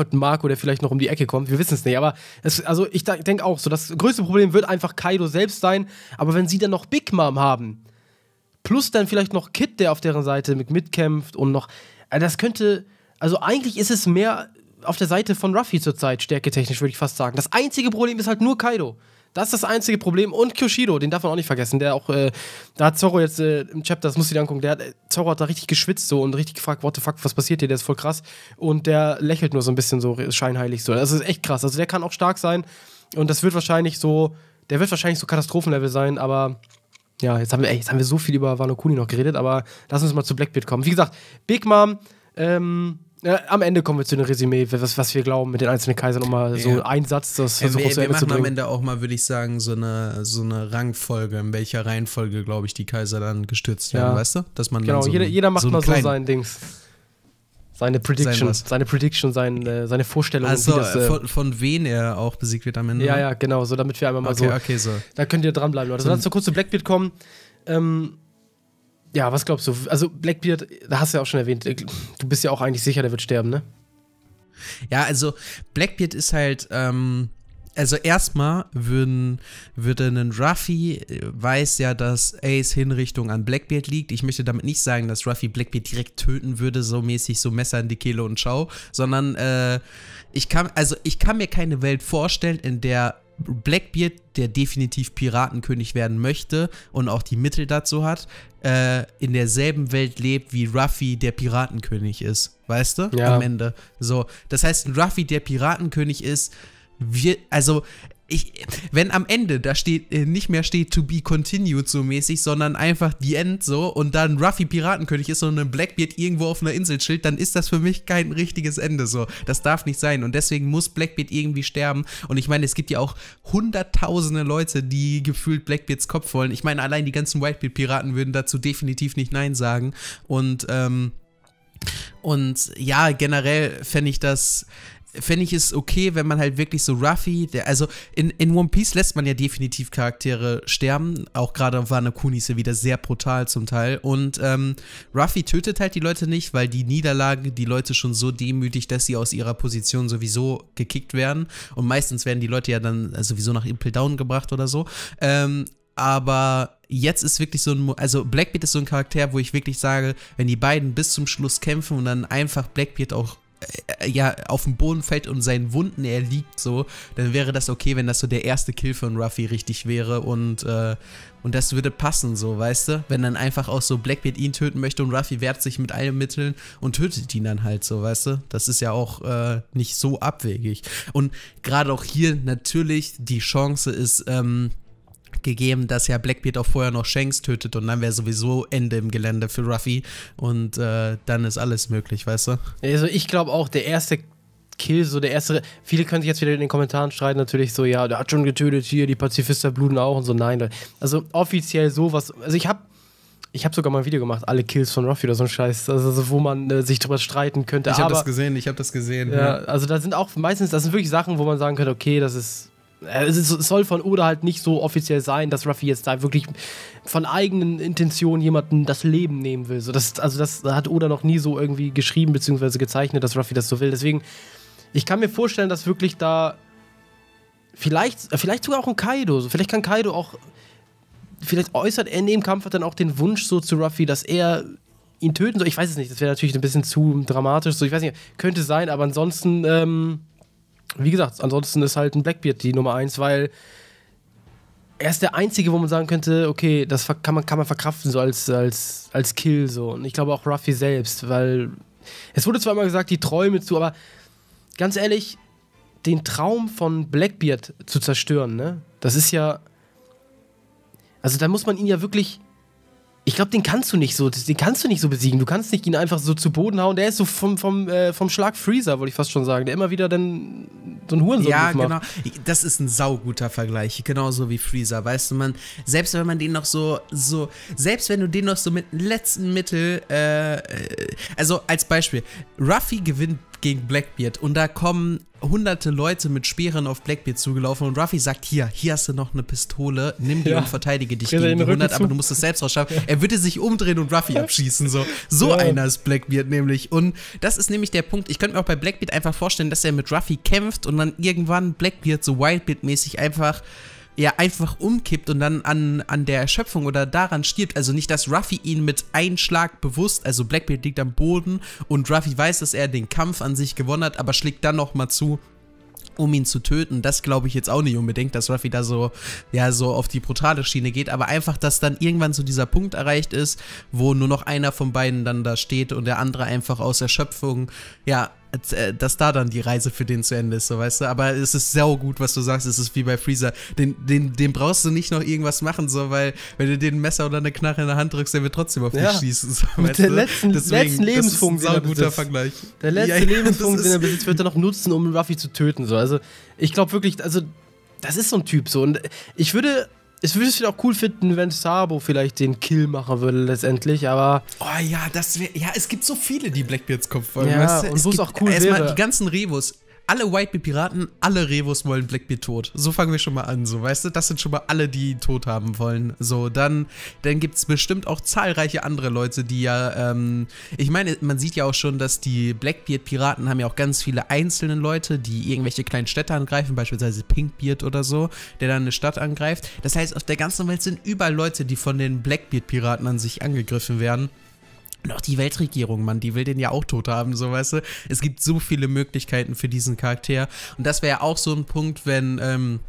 [SPEAKER 2] heute Marco, der vielleicht noch um die Ecke kommt. Wir wissen es nicht, aber es, also ich denke auch so, das größte Problem wird einfach Kaido selbst sein. Aber wenn sie dann noch Big Mom haben, plus dann vielleicht noch Kid, der auf deren Seite mit mitkämpft und noch, äh, das könnte, also eigentlich ist es mehr auf der Seite von Ruffy zurzeit, stärketechnisch würde ich fast sagen. Das einzige Problem ist halt nur Kaido. Das ist das einzige Problem. Und Kyoshido, den darf man auch nicht vergessen. Der auch, äh, da hat Zorro jetzt äh, im Chapter, das muss ich dir angucken, der hat, äh, Zorro hat da richtig geschwitzt so und richtig gefragt, what the fuck, was passiert hier? Der ist voll krass. Und der lächelt nur so ein bisschen so scheinheilig so. Das ist echt krass. Also der kann auch stark sein. Und das wird wahrscheinlich so, der wird wahrscheinlich so Katastrophenlevel sein, aber. Ja, jetzt haben, wir, ey, jetzt haben wir so viel über Wano Kuni noch geredet, aber lass uns mal zu Blackbeard kommen. Wie gesagt, Big Mom, ähm, ja, am Ende kommen wir zu dem Resümee, was, was wir glauben mit den einzelnen Kaisern, um mal so ja. einen Satz, das versuche ja, wir, wir machen am
[SPEAKER 1] Ende auch mal, würde ich sagen, so eine, so eine Rangfolge, in welcher Reihenfolge, glaube ich, die Kaiser dann gestürzt werden, weißt du? Dass man genau, so jeder, jeder macht so mal so sein
[SPEAKER 2] Dings. Seine Prediction, sein seine Prediction, sein, äh, seine Vorstellung. Also das, äh, von, von wen er auch besiegt wird am Ende. Ja, ne? ja, genau, so damit wir einmal mal okay, so. Okay, so. Da könnt ihr dranbleiben, Leute. Also so, dann zu kurz zu Blackbeard kommen. Ähm, ja, was glaubst du? Also Blackbeard, da hast du ja auch schon erwähnt, äh, du bist ja auch eigentlich sicher, der wird sterben, ne? Ja, also Blackbeard
[SPEAKER 1] ist halt, ähm, also erstmal würden, würde ein Ruffy äh, weiß ja, dass Ace Hinrichtung an Blackbeard liegt. Ich möchte damit nicht sagen, dass Ruffy Blackbeard direkt töten würde, so mäßig, so Messer in die Kehle und Schau, sondern äh, ich kann, also ich kann mir keine Welt vorstellen, in der Blackbeard, der definitiv Piratenkönig werden möchte und auch die Mittel dazu hat, äh, in derselben Welt lebt wie Ruffy, der Piratenkönig ist. Weißt du? Ja. Am Ende. So. Das heißt, ein Ruffy, der Piratenkönig ist, wir, also ich, wenn am Ende da steht, äh, nicht mehr steht to be continued so mäßig, sondern einfach the End so und dann Ruffy Piratenkönig ist und ein Blackbeard irgendwo auf einer Insel chillt, dann ist das für mich kein richtiges Ende so. Das darf nicht sein und deswegen muss Blackbeard irgendwie sterben und ich meine, es gibt ja auch hunderttausende Leute, die gefühlt Blackbeards Kopf wollen. Ich meine, allein die ganzen Whitebeard Piraten würden dazu definitiv nicht nein sagen und ähm und ja, generell fände ich das, fände ich es okay, wenn man halt wirklich so Ruffy, der, also in, in One Piece lässt man ja definitiv Charaktere sterben. Auch gerade war eine Kunise wieder sehr brutal zum Teil. Und ähm, Ruffy tötet halt die Leute nicht, weil die Niederlage die Leute schon so demütigt, dass sie aus ihrer Position sowieso gekickt werden. Und meistens werden die Leute ja dann äh, sowieso nach Impel Down gebracht oder so. Ähm, aber jetzt ist wirklich so ein, also Blackbeard ist so ein Charakter, wo ich wirklich sage, wenn die beiden bis zum Schluss kämpfen und dann einfach Blackbeard auch äh, ja auf dem Boden fällt und seinen Wunden erliegt so, dann wäre das okay, wenn das so der erste Kill von Ruffy richtig wäre und äh, und das würde passen so, weißt du? Wenn dann einfach auch so Blackbeard ihn töten möchte und Ruffy wehrt sich mit allen Mitteln und tötet ihn dann halt so, weißt du? Das ist ja auch äh, nicht so abwegig. Und gerade auch hier natürlich die Chance ist ähm, gegeben, dass ja Blackbeard auch vorher noch Shanks tötet und dann wäre sowieso Ende im Gelände für Ruffy und äh,
[SPEAKER 2] dann ist alles möglich, weißt du? Also ich glaube auch, der erste Kill, so der erste. Viele können sich jetzt wieder in den Kommentaren streiten, natürlich so, ja, der hat schon getötet hier, die Pazifister bluten auch und so. Nein, also offiziell sowas. Also ich habe ich habe sogar mal ein Video gemacht, alle Kills von Ruffy oder so ein Scheiß, also wo man äh, sich drüber streiten könnte. Ich habe das gesehen, ich habe das gesehen. Ja, ja, Also da sind auch meistens, das sind wirklich Sachen, wo man sagen könnte, okay, das ist äh, es soll von Oda halt nicht so offiziell sein, dass Ruffy jetzt da wirklich von eigenen Intentionen jemanden das Leben nehmen will. So, das, also das hat Oda noch nie so irgendwie geschrieben bzw. gezeichnet, dass Ruffy das so will. Deswegen, ich kann mir vorstellen, dass wirklich da vielleicht, äh, vielleicht sogar auch ein Kaido, so, vielleicht kann Kaido auch, vielleicht äußert er in dem Kampf dann auch den Wunsch so zu Ruffy, dass er ihn töten soll. Ich weiß es nicht, das wäre natürlich ein bisschen zu dramatisch. So, ich weiß nicht, könnte sein, aber ansonsten... Ähm wie gesagt, ansonsten ist halt ein Blackbeard die Nummer eins, weil er ist der Einzige, wo man sagen könnte, okay, das kann man, kann man verkraften, so als, als, als Kill. So. Und ich glaube auch Ruffy selbst, weil es wurde zwar immer gesagt, die Träume zu, aber ganz ehrlich, den Traum von Blackbeard zu zerstören, ne? Das ist ja. Also da muss man ihn ja wirklich ich glaube, den kannst du nicht so, den kannst du nicht so besiegen. Du kannst nicht ihn einfach so zu Boden hauen. Der ist so vom, vom, äh, vom Schlag Freezer, wollte ich fast schon sagen, der immer wieder dann so einen Hurensohn ja, macht. Ja, genau.
[SPEAKER 1] Das ist ein sauguter Vergleich, genauso wie Freezer. Weißt du, man, selbst wenn man den noch so, so, selbst wenn du den noch so mit letzten Mittel, äh, äh also als Beispiel, Ruffy gewinnt gegen Blackbeard und da kommen hunderte Leute mit Speeren auf Blackbeard zugelaufen und Ruffy sagt, hier, hier hast du noch eine Pistole, nimm die ja. und verteidige dich Kriege gegen die 100, aber du musst es selbst rausschaffen. Er würde sich umdrehen und Ruffy abschießen, so. So ja. einer ist Blackbeard nämlich. Und das ist nämlich der Punkt, ich könnte mir auch bei Blackbeard einfach vorstellen, dass er mit Ruffy kämpft und dann irgendwann Blackbeard so Wildbeard-mäßig einfach er einfach umkippt und dann an, an der Erschöpfung oder daran stirbt. Also nicht, dass Ruffy ihn mit einem Schlag bewusst, also Blackbeard liegt am Boden und Ruffy weiß, dass er den Kampf an sich gewonnen hat, aber schlägt dann nochmal zu um ihn zu töten. Das glaube ich jetzt auch nicht unbedingt, dass Ruffy da so, ja, so auf die brutale Schiene geht, aber einfach, dass dann irgendwann so dieser Punkt erreicht ist, wo nur noch einer von beiden dann da steht und der andere einfach aus Erschöpfung, ja, äh, dass da dann die Reise für den zu Ende ist, so weißt du. Aber es ist sau gut, was du sagst. Es ist wie bei Freezer. Den, den, den brauchst du nicht noch irgendwas machen, so, weil wenn du den Messer oder eine Knarre in der Hand drückst, der wird trotzdem auf dich ja. schießen. So, Mit der du? letzten, Deswegen, letzten Lebenspunkt, das ist ein guter Vergleich. Der letzte ja, Lebenspunkt, den er besitzt,
[SPEAKER 2] wird er noch nutzen, um Ruffy zu töten. So, also ich glaube wirklich, also das ist so ein Typ so. Und ich würde ich würde es auch cool finden, wenn Sabo vielleicht den Kill machen würde letztendlich, aber.
[SPEAKER 1] Oh ja, das wäre. Ja, es gibt so viele, die Blackbeards Kopf wollen. Ja, weißt du? und es gibt auch cool Erstmal die ganzen Revos alle Whitebeard-Piraten, alle Revos wollen Blackbeard tot. So fangen wir schon mal an, so, weißt du? Das sind schon mal alle, die ihn tot haben wollen. So, dann, dann gibt es bestimmt auch zahlreiche andere Leute, die ja, ähm, ich meine, man sieht ja auch schon, dass die Blackbeard-Piraten haben ja auch ganz viele einzelne Leute, die irgendwelche kleinen Städte angreifen, beispielsweise Pinkbeard oder so, der dann eine Stadt angreift. Das heißt, auf der ganzen Welt sind überall Leute, die von den Blackbeard-Piraten an sich angegriffen werden. Und auch die Weltregierung, Mann, die will den ja auch tot haben, so weißt du. Es gibt so viele Möglichkeiten für diesen Charakter. Und das wäre ja auch so ein Punkt, wenn, ähm,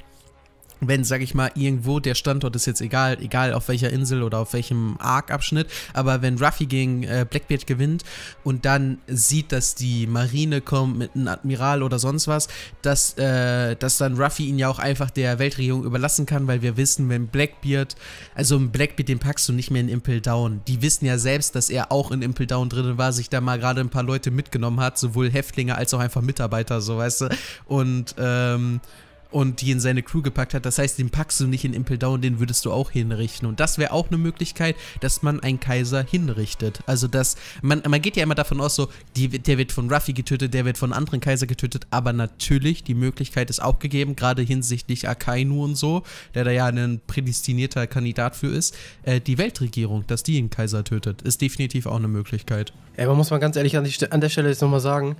[SPEAKER 1] wenn, sag ich mal, irgendwo der Standort ist jetzt egal, egal auf welcher Insel oder auf welchem Arc-Abschnitt, aber wenn Ruffy gegen äh, Blackbeard gewinnt und dann sieht, dass die Marine kommt mit einem Admiral oder sonst was, dass, äh, dass dann Ruffy ihn ja auch einfach der Weltregierung überlassen kann, weil wir wissen, wenn Blackbeard, also Blackbeard, den packst du nicht mehr in Impel Down. Die wissen ja selbst, dass er auch in Impel Down drin war, sich da mal gerade ein paar Leute mitgenommen hat, sowohl Häftlinge als auch einfach Mitarbeiter, so weißt du. Und, ähm, und die in seine Crew gepackt hat. Das heißt, den packst du nicht in Impel Down, den würdest du auch hinrichten. Und das wäre auch eine Möglichkeit, dass man einen Kaiser hinrichtet. Also, dass man, man geht ja immer davon aus, so, die, der wird von Ruffy getötet, der wird von anderen Kaiser getötet. Aber natürlich, die Möglichkeit ist auch gegeben, gerade hinsichtlich Akainu und so, der da ja ein prädestinierter Kandidat für ist, äh, die Weltregierung, dass die einen Kaiser tötet, ist definitiv auch eine Möglichkeit.
[SPEAKER 2] Ey, man muss mal ganz ehrlich an, die, an der Stelle jetzt nochmal sagen,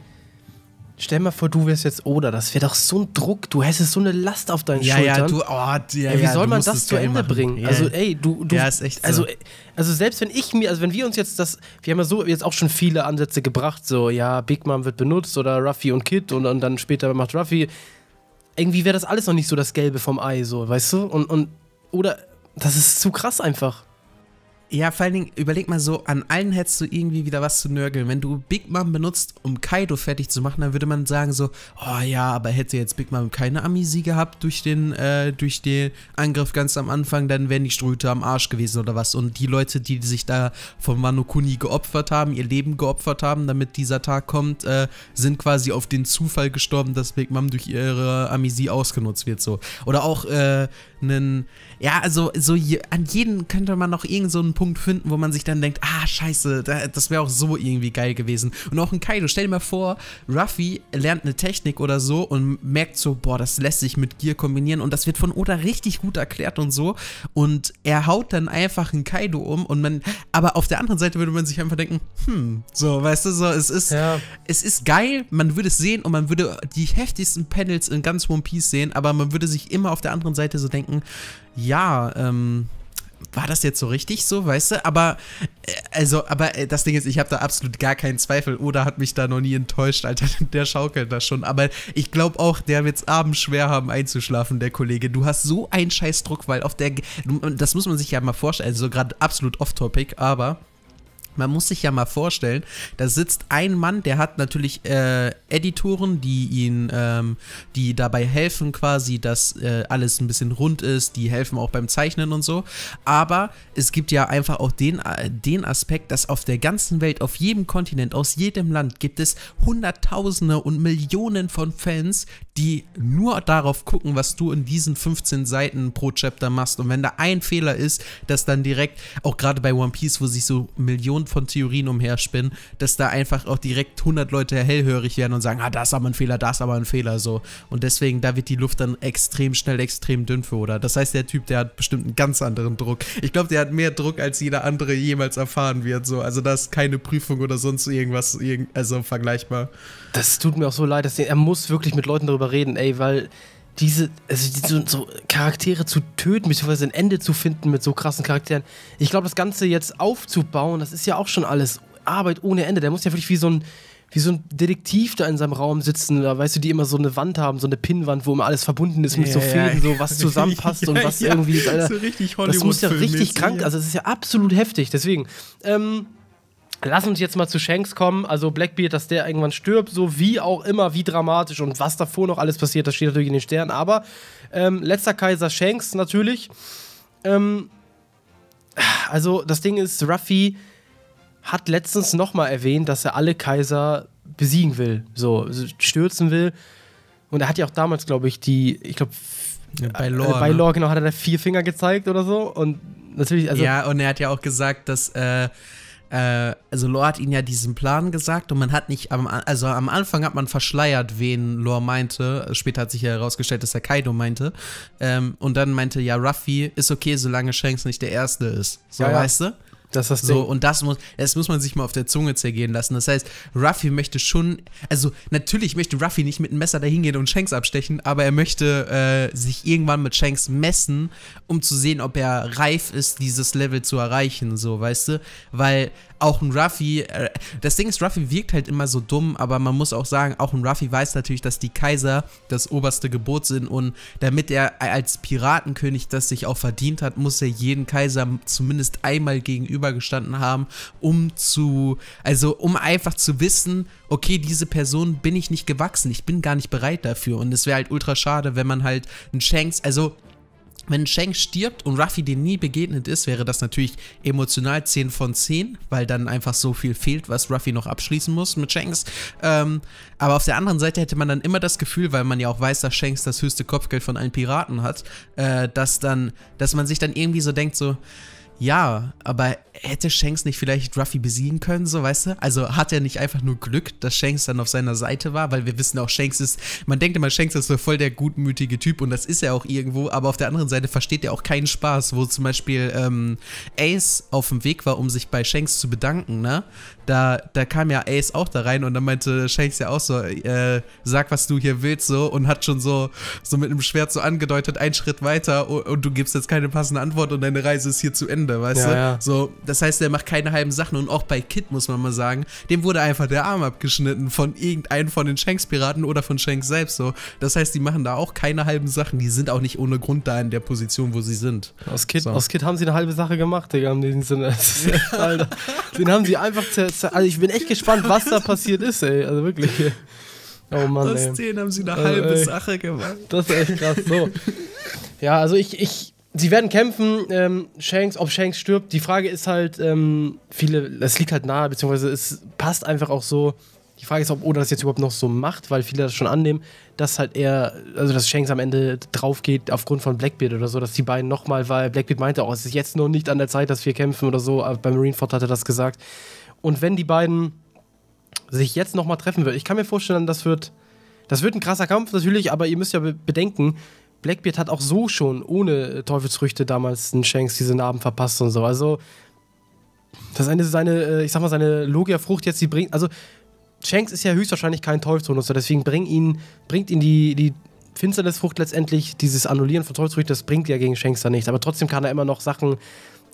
[SPEAKER 2] Stell mal vor, du wärst jetzt Oder. Das wäre doch so ein Druck. Du hättest so eine Last auf deinen ja, Schultern. Ja, du, oh, ja, ey, wie soll man das zu Ende machen. bringen? Yeah. Also, ey, du, du. Ja, ist echt so. also, also, selbst wenn ich mir, also wenn wir uns jetzt das, wir haben ja so jetzt auch schon viele Ansätze gebracht, so, ja, Big Mom wird benutzt oder Ruffy und Kid und, und dann später macht Ruffy. Irgendwie wäre das alles noch nicht so das Gelbe vom Ei, so, weißt du? Und, und, oder, das ist zu krass einfach. Ja, vor allen Dingen, überleg mal so, an allen hättest du irgendwie wieder was zu
[SPEAKER 1] nörgeln. Wenn du Big Mom benutzt, um Kaido fertig zu machen, dann würde man sagen so, oh ja, aber hätte jetzt Big Mom keine Amisie gehabt durch den, äh, durch den Angriff ganz am Anfang, dann wären die Ströte am Arsch gewesen oder was. Und die Leute, die sich da von Wano Kuni geopfert haben, ihr Leben geopfert haben, damit dieser Tag kommt, äh, sind quasi auf den Zufall gestorben, dass Big Mom durch ihre Amisie ausgenutzt wird, so. Oder auch, äh, einen, ja, also, so an jeden könnte man noch irgendeinen so einen Punkt finden, wo man sich dann denkt, ah, scheiße, das wäre auch so irgendwie geil gewesen. Und auch ein Kaido, stell dir mal vor, Ruffy lernt eine Technik oder so und merkt so, boah, das lässt sich mit Gear kombinieren und das wird von Oda richtig gut erklärt und so. Und er haut dann einfach ein Kaido um und man, aber auf der anderen Seite würde man sich einfach denken, hm, so, weißt du, so, es ist, ja. es ist geil, man würde es sehen und man würde die heftigsten Panels in ganz One Piece sehen, aber man würde sich immer auf der anderen Seite so denken, ja, ähm, war das jetzt so richtig so, weißt du? Aber, äh, also, aber äh, das Ding ist, ich habe da absolut gar keinen Zweifel. Oder hat mich da noch nie enttäuscht, Alter, der schaukelt da schon. Aber ich glaube auch, der wird's abends schwer haben einzuschlafen, der Kollege. Du hast so einen Scheißdruck, weil auf der, das muss man sich ja mal vorstellen, also gerade absolut off-topic, aber man muss sich ja mal vorstellen, da sitzt ein Mann, der hat natürlich äh, Editoren, die ihn, ähm, die dabei helfen quasi, dass äh, alles ein bisschen rund ist, die helfen auch beim Zeichnen und so. Aber es gibt ja einfach auch den, äh, den Aspekt, dass auf der ganzen Welt, auf jedem Kontinent, aus jedem Land gibt es Hunderttausende und Millionen von Fans, die nur darauf gucken, was du in diesen 15 Seiten pro Chapter machst. Und wenn da ein Fehler ist, dass dann direkt, auch gerade bei One Piece, wo sich so Millionen Tausend von Theorien umherspinnen, dass da einfach auch direkt 100 Leute hellhörig werden und sagen, ah, das ist aber ein Fehler, das ist aber ein Fehler, so. Und deswegen, da wird die Luft dann extrem schnell extrem dünn für, oder? Das heißt, der Typ, der hat bestimmt einen ganz anderen Druck. Ich glaube, der hat mehr Druck, als jeder andere jemals erfahren wird, so. Also da ist keine Prüfung oder sonst
[SPEAKER 2] irgendwas, also vergleichbar. Das tut mir auch so leid, dass er muss wirklich mit Leuten darüber reden, ey, weil diese, also so, so Charaktere zu töten, beziehungsweise ein Ende zu finden mit so krassen Charakteren. Ich glaube, das Ganze jetzt aufzubauen, das ist ja auch schon alles Arbeit ohne Ende. Der muss ja wirklich wie so ein, wie so ein Detektiv da in seinem Raum sitzen, da weißt du, die immer so eine Wand haben, so eine Pinnwand, wo immer alles verbunden ist mit ja, so Fäden, ja. so was zusammenpasst ja, und was irgendwie. Alter, so richtig Hollywood das muss ja richtig krank, also es ist ja absolut heftig. Deswegen, ähm, Lass uns jetzt mal zu Shanks kommen. Also Blackbeard, dass der irgendwann stirbt, so wie auch immer, wie dramatisch und was davor noch alles passiert, das steht natürlich in den Sternen. Aber ähm, letzter Kaiser Shanks natürlich. Ähm, also das Ding ist, Ruffy hat letztens nochmal erwähnt, dass er alle Kaiser besiegen will, so also stürzen will. Und er hat ja auch damals, glaube ich, die, ich glaube, ja, bei Lore, äh, äh bei Lore ne? genau, hat er da vier Finger gezeigt oder so. Und
[SPEAKER 1] natürlich, also. Ja, und er hat ja auch gesagt, dass. Äh äh, also Lore hat ihnen ja diesen Plan gesagt und man hat nicht, am, also am Anfang hat man verschleiert, wen Lore meinte. Später hat sich ja herausgestellt, dass er Kaido meinte. Ähm, und dann meinte ja Ruffy, ist okay, solange Shanks nicht der Erste ist. So, ja, weißt ja. du? Das ist das so, und das muss, das muss man sich mal auf der Zunge zergehen lassen. Das heißt, Ruffy möchte schon, also natürlich möchte Ruffy nicht mit einem Messer dahingehen und Shanks abstechen, aber er möchte äh, sich irgendwann mit Shanks messen, um zu sehen, ob er reif ist, dieses Level zu erreichen, so, weißt du? Weil auch ein Ruffy, äh, das Ding ist, Ruffy wirkt halt immer so dumm, aber man muss auch sagen, auch ein Ruffy weiß natürlich, dass die Kaiser das oberste Gebot sind und damit er als Piratenkönig das sich auch verdient hat, muss er jeden Kaiser zumindest einmal gegenübergestanden haben, um zu, also um einfach zu wissen, okay, diese Person bin ich nicht gewachsen, ich bin gar nicht bereit dafür und es wäre halt ultra schade, wenn man halt einen Shanks, also wenn Shanks stirbt und Ruffy den nie begegnet ist, wäre das natürlich emotional 10 von 10, weil dann einfach so viel fehlt, was Ruffy noch abschließen muss mit Shanks. Ähm, aber auf der anderen Seite hätte man dann immer das Gefühl, weil man ja auch weiß, dass Shanks das höchste Kopfgeld von allen Piraten hat, äh, dass dann, dass man sich dann irgendwie so denkt, so, ja, aber hätte Shanks nicht vielleicht Ruffy besiegen können, so weißt du? Also hat er nicht einfach nur Glück, dass Shanks dann auf seiner Seite war, weil wir wissen auch, Shanks ist, man denkt immer, Shanks ist so voll der gutmütige Typ und das ist er auch irgendwo, aber auf der anderen Seite versteht er auch keinen Spaß, wo zum Beispiel ähm, Ace auf dem Weg war, um sich bei Shanks zu bedanken, ne? da, da kam ja Ace auch da rein und dann meinte Shanks ja auch so, äh, sag, was du hier willst, so, und hat schon so, so mit einem Schwert so angedeutet, einen Schritt weiter und, und du gibst jetzt keine passende Antwort und deine Reise ist hier zu Ende, weißt ja, du? Ja. So, das heißt, er macht keine halben Sachen und auch bei Kid muss man mal sagen, dem wurde einfach der Arm abgeschnitten von irgendeinem von den Shanks-Piraten oder von Shanks selbst, so. Das heißt, die
[SPEAKER 2] machen da auch keine halben Sachen, die sind auch nicht ohne Grund da in der Position, wo sie sind. Aus Kid, so. aus Kid haben sie eine halbe Sache gemacht, Digga, in diesem Sinne. Alter. Den haben sie einfach zerstört also ich bin echt gespannt, was da passiert ist, ey. Also wirklich. Oh Mann. Aus ey. denen haben sie eine äh, halbe also, Sache gemacht. Das ist echt krass. So. Ja, also ich, ich, sie werden kämpfen, ähm, Shanks, ob Shanks stirbt. Die Frage ist halt, ähm, viele, es liegt halt nahe, beziehungsweise es passt einfach auch so. Die Frage ist, ob Oda das jetzt überhaupt noch so macht, weil viele das schon annehmen, dass halt er, also dass Shanks am Ende drauf geht aufgrund von Blackbeard oder so, dass die beiden nochmal, weil Blackbeard meinte auch, es ist jetzt noch nicht an der Zeit, dass wir kämpfen oder so, aber bei Marineford hat er das gesagt, und wenn die beiden sich jetzt nochmal treffen würden, ich kann mir vorstellen, das wird, das wird ein krasser Kampf natürlich, aber ihr müsst ja bedenken, Blackbeard hat auch so schon ohne äh, Teufelsfrüchte damals den Shanks diese Narben verpasst und so. Also, das eine seine, äh, ich sag mal, seine Logia-Frucht jetzt, die bringt, also Shanks ist ja höchstwahrscheinlich kein Teufelsbenutzer, deswegen bring ihn, bringt ihn die, die Finsternisfrucht letztendlich, dieses Annullieren von Teufelsfrüchten, das bringt ja gegen Shanks da nichts. Aber trotzdem kann er immer noch Sachen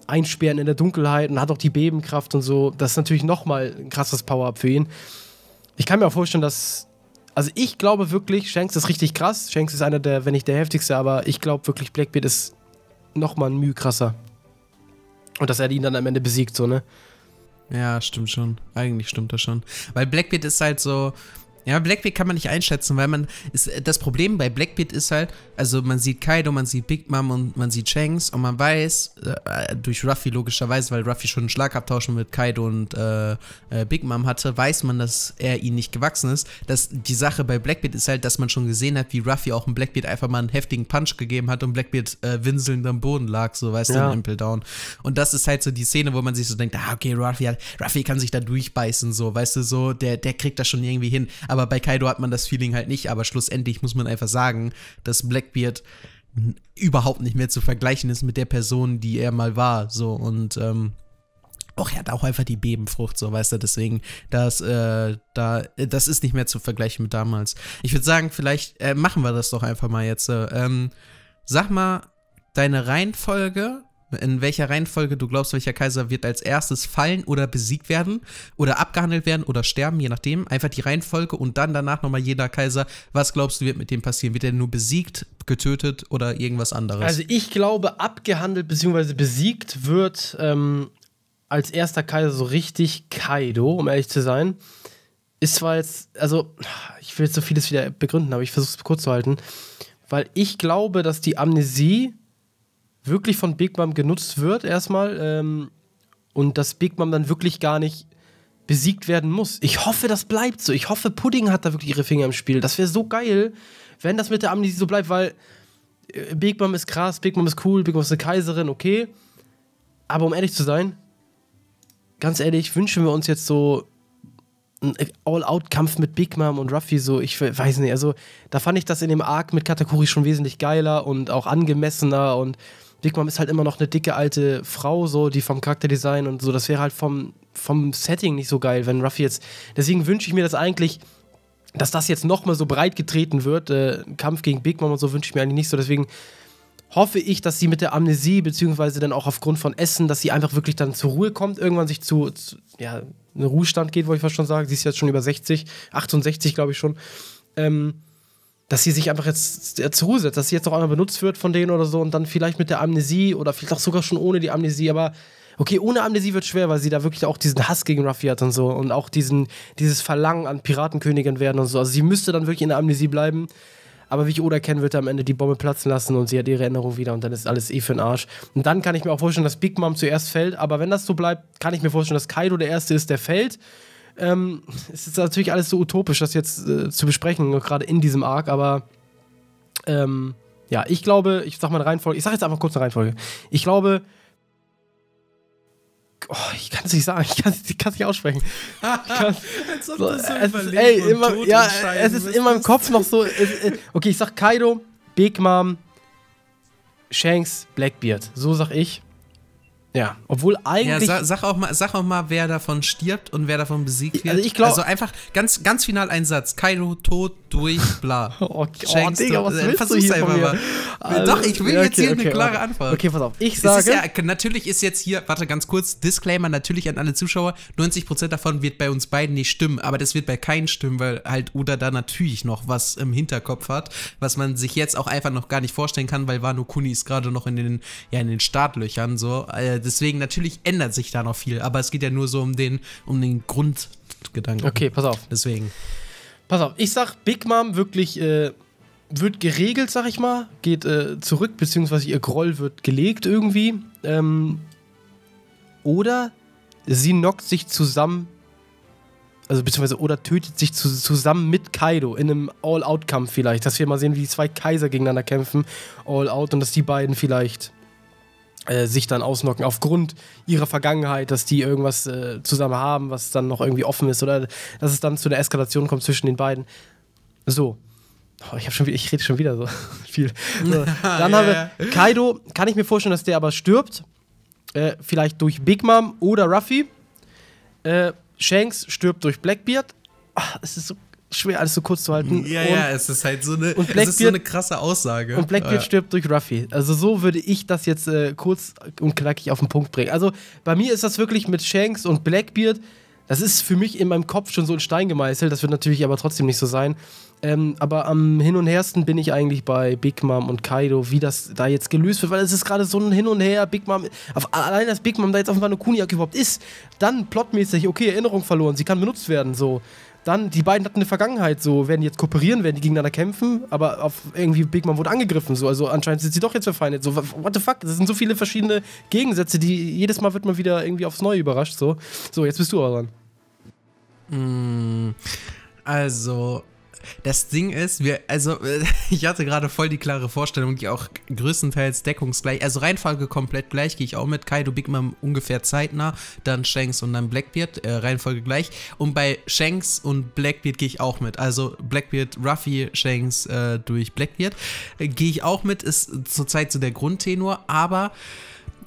[SPEAKER 2] einsperren in der Dunkelheit und hat auch die Bebenkraft und so. Das ist natürlich nochmal ein krasses Power-Up für ihn. Ich kann mir auch vorstellen, dass. Also ich glaube wirklich, Shanks ist richtig krass. Shanks ist einer der, wenn nicht der heftigste, aber ich glaube wirklich, Blackbeard ist nochmal ein Mühe krasser. Und dass er ihn dann am Ende besiegt, so, ne? Ja, stimmt schon. Eigentlich stimmt das schon.
[SPEAKER 1] Weil Blackbeard ist halt so, ja, Blackbeard kann man nicht einschätzen, weil man ist äh, das Problem bei Blackbeard ist halt, also man sieht Kaido, man sieht Big Mom und man sieht Shanks und man weiß äh, durch Ruffy logischerweise, weil Ruffy schon einen Schlagabtausch mit Kaido und äh, äh, Big Mom hatte, weiß man, dass er ihnen nicht gewachsen ist. Dass die Sache bei Blackbeard ist halt, dass man schon gesehen hat, wie Ruffy auch im Blackbeard einfach mal einen heftigen Punch gegeben hat und Blackbeard äh, winselnd am Boden lag, so weißt ja. du, Impel Down. Und das ist halt so die Szene, wo man sich so denkt, ah okay, Ruffy, Ruffy kann sich da durchbeißen, so weißt du, so der der kriegt das schon irgendwie hin. Aber aber bei Kaido hat man das Feeling halt nicht. Aber schlussendlich muss man einfach sagen, dass Blackbeard überhaupt nicht mehr zu vergleichen ist mit der Person, die er mal war. So und ähm, auch er hat auch einfach die Bebenfrucht, so weißt du, deswegen, das, äh, da, äh, das ist nicht mehr zu vergleichen mit damals. Ich würde sagen, vielleicht äh, machen wir das doch einfach mal jetzt. Äh, ähm, sag mal deine Reihenfolge in welcher Reihenfolge du glaubst, welcher Kaiser wird als erstes fallen oder besiegt werden oder abgehandelt werden oder sterben, je nachdem. Einfach die Reihenfolge und dann danach nochmal jeder Kaiser. Was glaubst du, wird mit dem passieren? Wird er nur besiegt, getötet oder irgendwas anderes? Also
[SPEAKER 2] ich glaube, abgehandelt bzw. besiegt wird ähm, als erster Kaiser so richtig Kaido, um ehrlich zu sein. Ist zwar jetzt, also ich will jetzt so vieles wieder begründen, aber ich versuche es kurz zu halten, weil ich glaube, dass die Amnesie wirklich von Big Mom genutzt wird, erstmal. Ähm, und dass Big Mom dann wirklich gar nicht besiegt werden muss. Ich hoffe, das bleibt so. Ich hoffe, Pudding hat da wirklich ihre Finger im Spiel. Das wäre so geil, wenn das mit der Amnesie so bleibt, weil äh, Big Mom ist krass, Big Mom ist cool, Big Mom ist eine Kaiserin, okay. Aber um ehrlich zu sein, ganz ehrlich, wünschen wir uns jetzt so einen All-Out-Kampf mit Big Mom und Ruffy, so, ich weiß nicht, also da fand ich das in dem Arc mit Katakuri schon wesentlich geiler und auch angemessener und Big Mom ist halt immer noch eine dicke alte Frau, so, die vom Charakterdesign und so, das wäre halt vom, vom Setting nicht so geil, wenn Ruffy jetzt. Deswegen wünsche ich mir das eigentlich, dass das jetzt nochmal so breit getreten wird. Äh, Kampf gegen Big Mom und so wünsche ich mir eigentlich nicht so, deswegen hoffe ich, dass sie mit der Amnesie, beziehungsweise dann auch aufgrund von Essen, dass sie einfach wirklich dann zur Ruhe kommt, irgendwann sich zu, zu ja, in Ruhestand geht, wollte ich fast schon sagen. Sie ist jetzt schon über 60, 68, glaube ich schon. Ähm, dass sie sich einfach jetzt zur dass sie jetzt auch einmal benutzt wird von denen oder so und dann vielleicht mit der Amnesie oder vielleicht auch sogar schon ohne die Amnesie, aber okay, ohne Amnesie wird schwer, weil sie da wirklich auch diesen Hass gegen Ruffy hat und so und auch diesen, dieses Verlangen an Piratenkönigin werden und so. Also sie müsste dann wirklich in der Amnesie bleiben. Aber wie ich Oda kennen, wird er am Ende die Bombe platzen lassen und sie hat ihre Erinnerung wieder und dann ist alles eh für den Arsch. Und dann kann ich mir auch vorstellen, dass Big Mom zuerst fällt. Aber wenn das so bleibt, kann ich mir vorstellen, dass Kaido der Erste ist, der fällt ähm, es ist natürlich alles so utopisch, das jetzt äh, zu besprechen, gerade in diesem Arc, aber ähm, ja, ich glaube, ich sag mal eine Reihenfolge, ich sag jetzt einfach kurz eine Reihenfolge. Ich glaube, Oh, ich kann es nicht sagen, ich kann es nicht aussprechen. Als ob es ist, ey, immer, ja, es ist in meinem Kopf noch so. Es, äh, okay, ich sag Kaido, Big Mom, Shanks, Blackbeard. So sag ich.
[SPEAKER 1] Ja, obwohl eigentlich. Ja, sag, sag, auch mal, sag auch mal, wer davon stirbt und wer davon besiegt wird. Also, ich glaub, also einfach ganz, ganz final ein Satz. Kairo tot durch bla. Okay, oh, oh Digga, was äh, willst Versuch's du hier einfach mal. Also, Doch, ich will äh, okay, jetzt hier okay, eine klare okay. Antwort. Okay, pass auf. Ich sage. Ist ja, natürlich ist jetzt hier, warte ganz kurz, Disclaimer natürlich an alle Zuschauer: 90% davon wird bei uns beiden nicht stimmen, aber das wird bei keinen stimmen, weil halt Uda da natürlich noch was im Hinterkopf hat, was man sich jetzt auch einfach noch gar nicht vorstellen kann, weil Wano Kuni ist gerade noch in den, ja, in den Startlöchern so. Also, äh, deswegen natürlich ändert sich da noch viel, aber es geht ja nur so um den, um den Grundgedanken.
[SPEAKER 2] Okay, pass auf. Deswegen. Pass auf, ich sag Big Mom wirklich äh, wird geregelt, sag ich mal, geht äh, zurück, beziehungsweise ihr Groll wird gelegt irgendwie. Ähm, oder sie knockt sich zusammen also beziehungsweise oder tötet sich zu, zusammen mit Kaido in einem All-Out-Kampf vielleicht, dass wir mal sehen, wie zwei Kaiser gegeneinander kämpfen, All-Out und dass die beiden vielleicht äh, sich dann ausnocken aufgrund ihrer Vergangenheit, dass die irgendwas äh, zusammen haben, was dann noch irgendwie offen ist oder dass es dann zu einer Eskalation kommt zwischen den beiden. So. Oh, ich schon ich rede schon wieder so viel. So. Dann haben wir Kaido, kann ich mir vorstellen, dass der aber stirbt. Äh, vielleicht durch Big Mom oder Ruffy. Äh, Shanks stirbt durch Blackbeard. Ach, es ist so schwer, alles so kurz zu halten. Ja, und, ja, es ist halt so eine, und Blackbeard, so eine
[SPEAKER 1] krasse Aussage. Und Blackbeard ja. stirbt
[SPEAKER 2] durch Ruffy. Also so würde ich das jetzt äh, kurz und knackig auf den Punkt bringen. Also bei mir ist das wirklich mit Shanks und Blackbeard, das ist für mich in meinem Kopf schon so in Stein gemeißelt. Das wird natürlich aber trotzdem nicht so sein. Ähm, aber am hin und hersten bin ich eigentlich bei Big Mom und Kaido, wie das da jetzt gelöst wird, weil es ist gerade so ein Hin und Her. Big Mom, auf, allein dass Big Mom da jetzt auf einmal eine Kuniak überhaupt ist, dann plotmäßig, okay, Erinnerung verloren, sie kann benutzt werden, so. Dann, die beiden hatten eine Vergangenheit, so werden jetzt kooperieren, werden die gegeneinander kämpfen, aber auf irgendwie Big Mom wurde angegriffen, so also anscheinend sind sie doch jetzt verfeindet. So what the fuck, das sind so viele verschiedene Gegensätze, die jedes Mal wird man wieder irgendwie aufs Neue überrascht. So, so jetzt bist du aber dran. Mm, also das Ding ist, wir, also, ich hatte
[SPEAKER 1] gerade voll die klare Vorstellung, die auch größtenteils deckungsgleich, also Reihenfolge komplett gleich, gehe ich auch mit Kaido, Big Mom ungefähr zeitnah, dann Shanks und dann Blackbeard, äh, Reihenfolge gleich. Und bei Shanks und Blackbeard gehe ich auch mit. Also Blackbeard, Ruffy, Shanks äh, durch Blackbeard äh, gehe ich auch mit, ist zurzeit so der Grundtenor, aber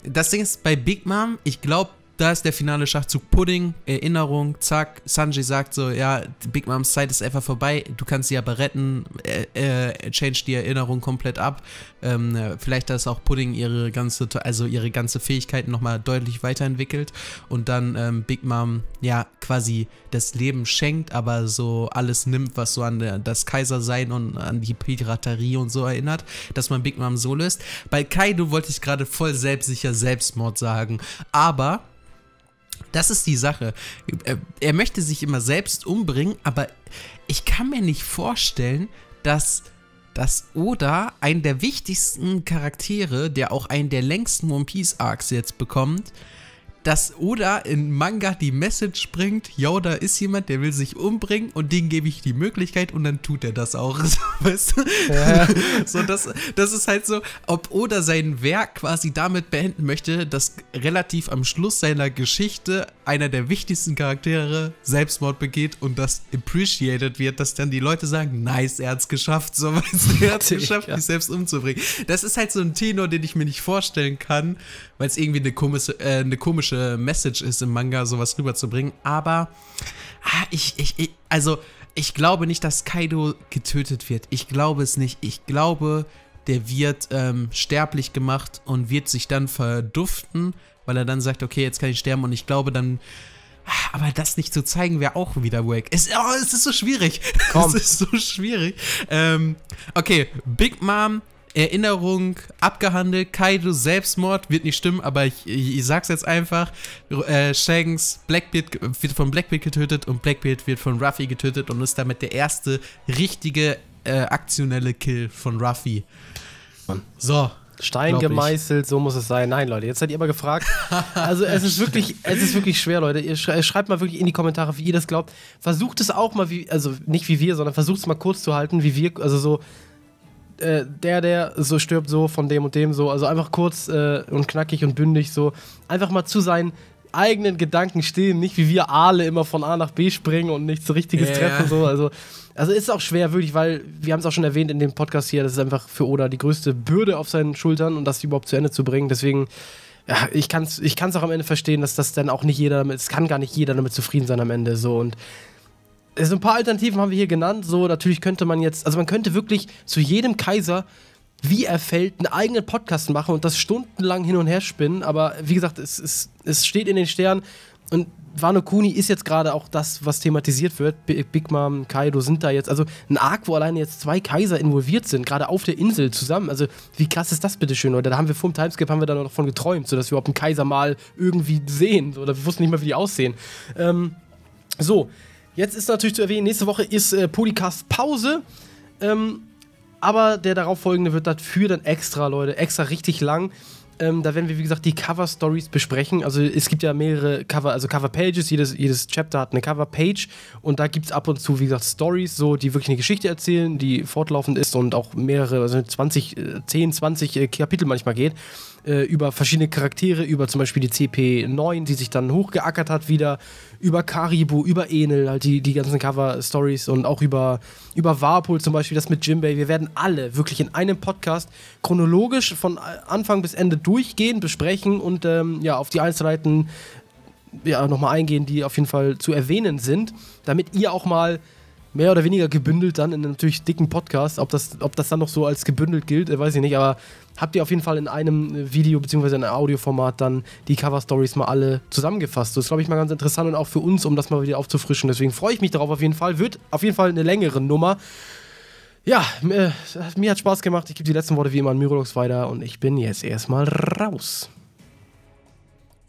[SPEAKER 1] das Ding ist, bei Big Mom, ich glaube, da ist der finale Schachzug Pudding, Erinnerung, zack. Sanji sagt so, ja, Big Moms Zeit ist einfach vorbei, du kannst sie aber retten, äh, äh, change die Erinnerung komplett ab. Ähm, vielleicht, dass auch Pudding ihre ganze, also ihre ganze Fähigkeiten nochmal deutlich weiterentwickelt und dann ähm, Big Mom, ja, quasi das Leben schenkt, aber so alles nimmt, was so an der, das Kaisersein und an die Piraterie und so erinnert, dass man Big Mom so löst. Bei Kaido wollte ich gerade voll selbstsicher Selbstmord sagen, aber das ist die Sache. Er, äh, er möchte sich immer selbst umbringen, aber ich kann mir nicht vorstellen, dass dass Oda einen der wichtigsten Charaktere, der auch einen der längsten One Piece Arcs jetzt bekommt, dass Oda in Manga die Message bringt, yo, da ist jemand, der will sich umbringen und dem gebe ich die Möglichkeit und dann tut er das auch. weißt du? Ja. So, das, das ist halt so, ob Oda sein Werk quasi damit beenden möchte, dass relativ am Schluss seiner Geschichte einer der wichtigsten Charaktere Selbstmord begeht und das appreciated wird, dass dann die Leute sagen, nice, er hat es geschafft, so weißt du, er es geschafft, ja. selbst umzubringen. Das ist halt so ein Tenor, den ich mir nicht vorstellen kann, weil es irgendwie eine komische, äh, eine komische Message ist im Manga, sowas rüberzubringen. Aber ah, ich, ich, ich, also ich glaube nicht, dass Kaido getötet wird. Ich glaube es nicht. Ich glaube, der wird ähm, sterblich gemacht und wird sich dann verduften, weil er dann sagt, okay, jetzt kann ich sterben und ich glaube dann. Ah, aber das nicht zu zeigen, wäre auch wieder wack. Es, oh, es ist so schwierig. Komm. Es ist so schwierig. Ähm, okay, Big Mom Erinnerung abgehandelt. Kaido Selbstmord wird nicht stimmen, aber ich, ich, ich sag's jetzt einfach. Äh, Shanks Blackbeard wird von Blackbeard getötet und Blackbeard wird von Ruffy getötet und ist damit der erste richtige äh, aktionelle Kill von
[SPEAKER 2] Ruffy. So. Stein gemeißelt, so muss es sein. Nein, Leute, jetzt seid ihr aber gefragt. Also es ist wirklich, es ist wirklich schwer, Leute. Ihr schreibt mal wirklich in die Kommentare, wie ihr das glaubt. Versucht es auch mal, wie, also nicht wie wir, sondern versucht es mal kurz zu halten, wie wir, also so äh, der, der so stirbt, so von dem und dem, so. Also einfach kurz äh, und knackig und bündig, so. Einfach mal zu sein eigenen Gedanken stehen, nicht wie wir Aale immer von A nach B springen und nichts Richtiges yeah. treffen. So. Also, also ist auch schwer, wirklich, weil wir haben es auch schon erwähnt in dem Podcast hier, das ist einfach für Oda die größte Bürde auf seinen Schultern und das überhaupt zu Ende zu bringen. Deswegen, ja, ich kann es ich kann's auch am Ende verstehen, dass das dann auch nicht jeder damit, es kann gar nicht jeder damit zufrieden sein am Ende. So und also ein paar Alternativen haben wir hier genannt. So, natürlich könnte man jetzt, also man könnte wirklich zu jedem Kaiser, wie er fällt, einen eigenen Podcast machen und das stundenlang hin und her spinnen. Aber wie gesagt, es, es, es steht in den Sternen. Und Wano Kuni ist jetzt gerade auch das, was thematisiert wird. Big Mom, Kaido sind da jetzt. Also ein Arc, wo alleine jetzt zwei Kaiser involviert sind, gerade auf der Insel zusammen. Also wie krass ist das bitte schön, Leute? Da haben wir vor dem Timescape, haben wir da noch von geträumt, sodass wir überhaupt einen Kaiser mal irgendwie sehen. Oder wir wussten nicht mal, wie die aussehen. Ähm, so, Jetzt ist natürlich zu erwähnen, nächste Woche ist äh, Podcast Pause. Ähm, aber der darauffolgende wird dafür dann extra, Leute, extra richtig lang. Ähm, da werden wir, wie gesagt, die Cover-Stories besprechen. Also es gibt ja mehrere Cover, also Cover-Pages, jedes, jedes Chapter hat eine Cover-Page und da gibt es ab und zu, wie gesagt, Stories, so, die wirklich eine Geschichte erzählen, die fortlaufend ist und auch mehrere, also 20, 10, 20 Kapitel manchmal geht. Äh, über verschiedene Charaktere, über zum Beispiel die CP9, die sich dann hochgeackert hat wieder, über Karibu, über Enel, halt die, die ganzen Cover-Stories und auch über, über Warpol zum Beispiel, das mit Jimbei. Wir werden alle wirklich in einem Podcast chronologisch von Anfang bis Ende durchgehen, besprechen und ähm, ja, auf die Einzelheiten ja, nochmal eingehen, die auf jeden Fall zu erwähnen sind, damit ihr auch mal mehr oder weniger gebündelt dann in einem natürlich dicken Podcast. Ob das, ob das dann noch so als gebündelt gilt, äh, weiß ich nicht, aber habt ihr auf jeden Fall in einem äh, Video bzw. in einem Audioformat dann die Cover-Stories mal alle zusammengefasst. Das ist, glaube ich, mal ganz interessant und auch für uns, um das mal wieder aufzufrischen. Deswegen freue ich mich darauf auf jeden Fall. Wird auf jeden Fall eine längere Nummer. Ja, mir, äh, mir hat Spaß gemacht. Ich gebe die letzten Worte wie immer an Myrolox weiter und ich bin jetzt erstmal raus.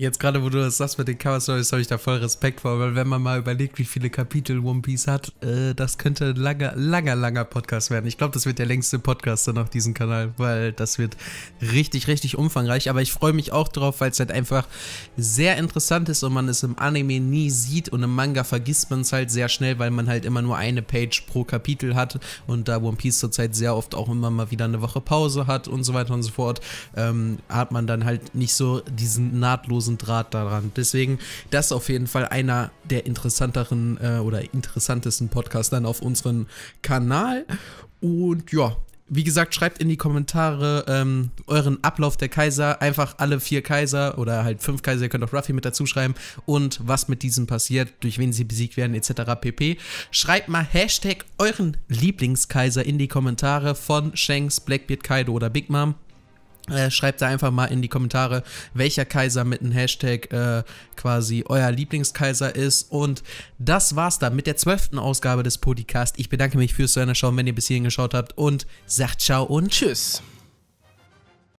[SPEAKER 1] Jetzt gerade, wo du das sagst mit den Cover Stories, habe ich da voll Respekt vor, weil wenn man mal überlegt, wie viele Kapitel One Piece hat, äh, das könnte ein langer, langer, langer Podcast werden. Ich glaube, das wird der längste Podcast dann auf diesem Kanal, weil das wird richtig, richtig umfangreich. Aber ich freue mich auch drauf, weil es halt einfach sehr interessant ist und man es im Anime nie sieht und im Manga vergisst man es halt sehr schnell, weil man halt immer nur eine Page pro Kapitel hat und da One Piece zurzeit sehr oft auch immer mal wieder eine Woche Pause hat und so weiter und so fort, ähm, hat man dann halt nicht so diesen nahtlosen losen Draht daran. Deswegen, das ist auf jeden Fall einer der interessanteren äh, oder interessantesten Podcasts dann auf unserem Kanal. Und ja, wie gesagt, schreibt in die Kommentare ähm, euren Ablauf der Kaiser. Einfach alle vier Kaiser oder halt fünf Kaiser, ihr könnt auch Ruffy mit dazu schreiben und was mit diesen passiert, durch wen sie besiegt werden, etc. pp. Schreibt mal Hashtag euren Lieblingskaiser in die Kommentare von Shanks, Blackbeard, Kaido oder Big Mom. Äh, schreibt da einfach mal in die Kommentare, welcher Kaiser mit einem Hashtag äh, quasi euer Lieblingskaiser ist. Und das war's dann mit der zwölften Ausgabe des Podcast. Ich bedanke mich fürs Zuhören wenn ihr bis hierhin geschaut habt und sagt ciao und tschüss.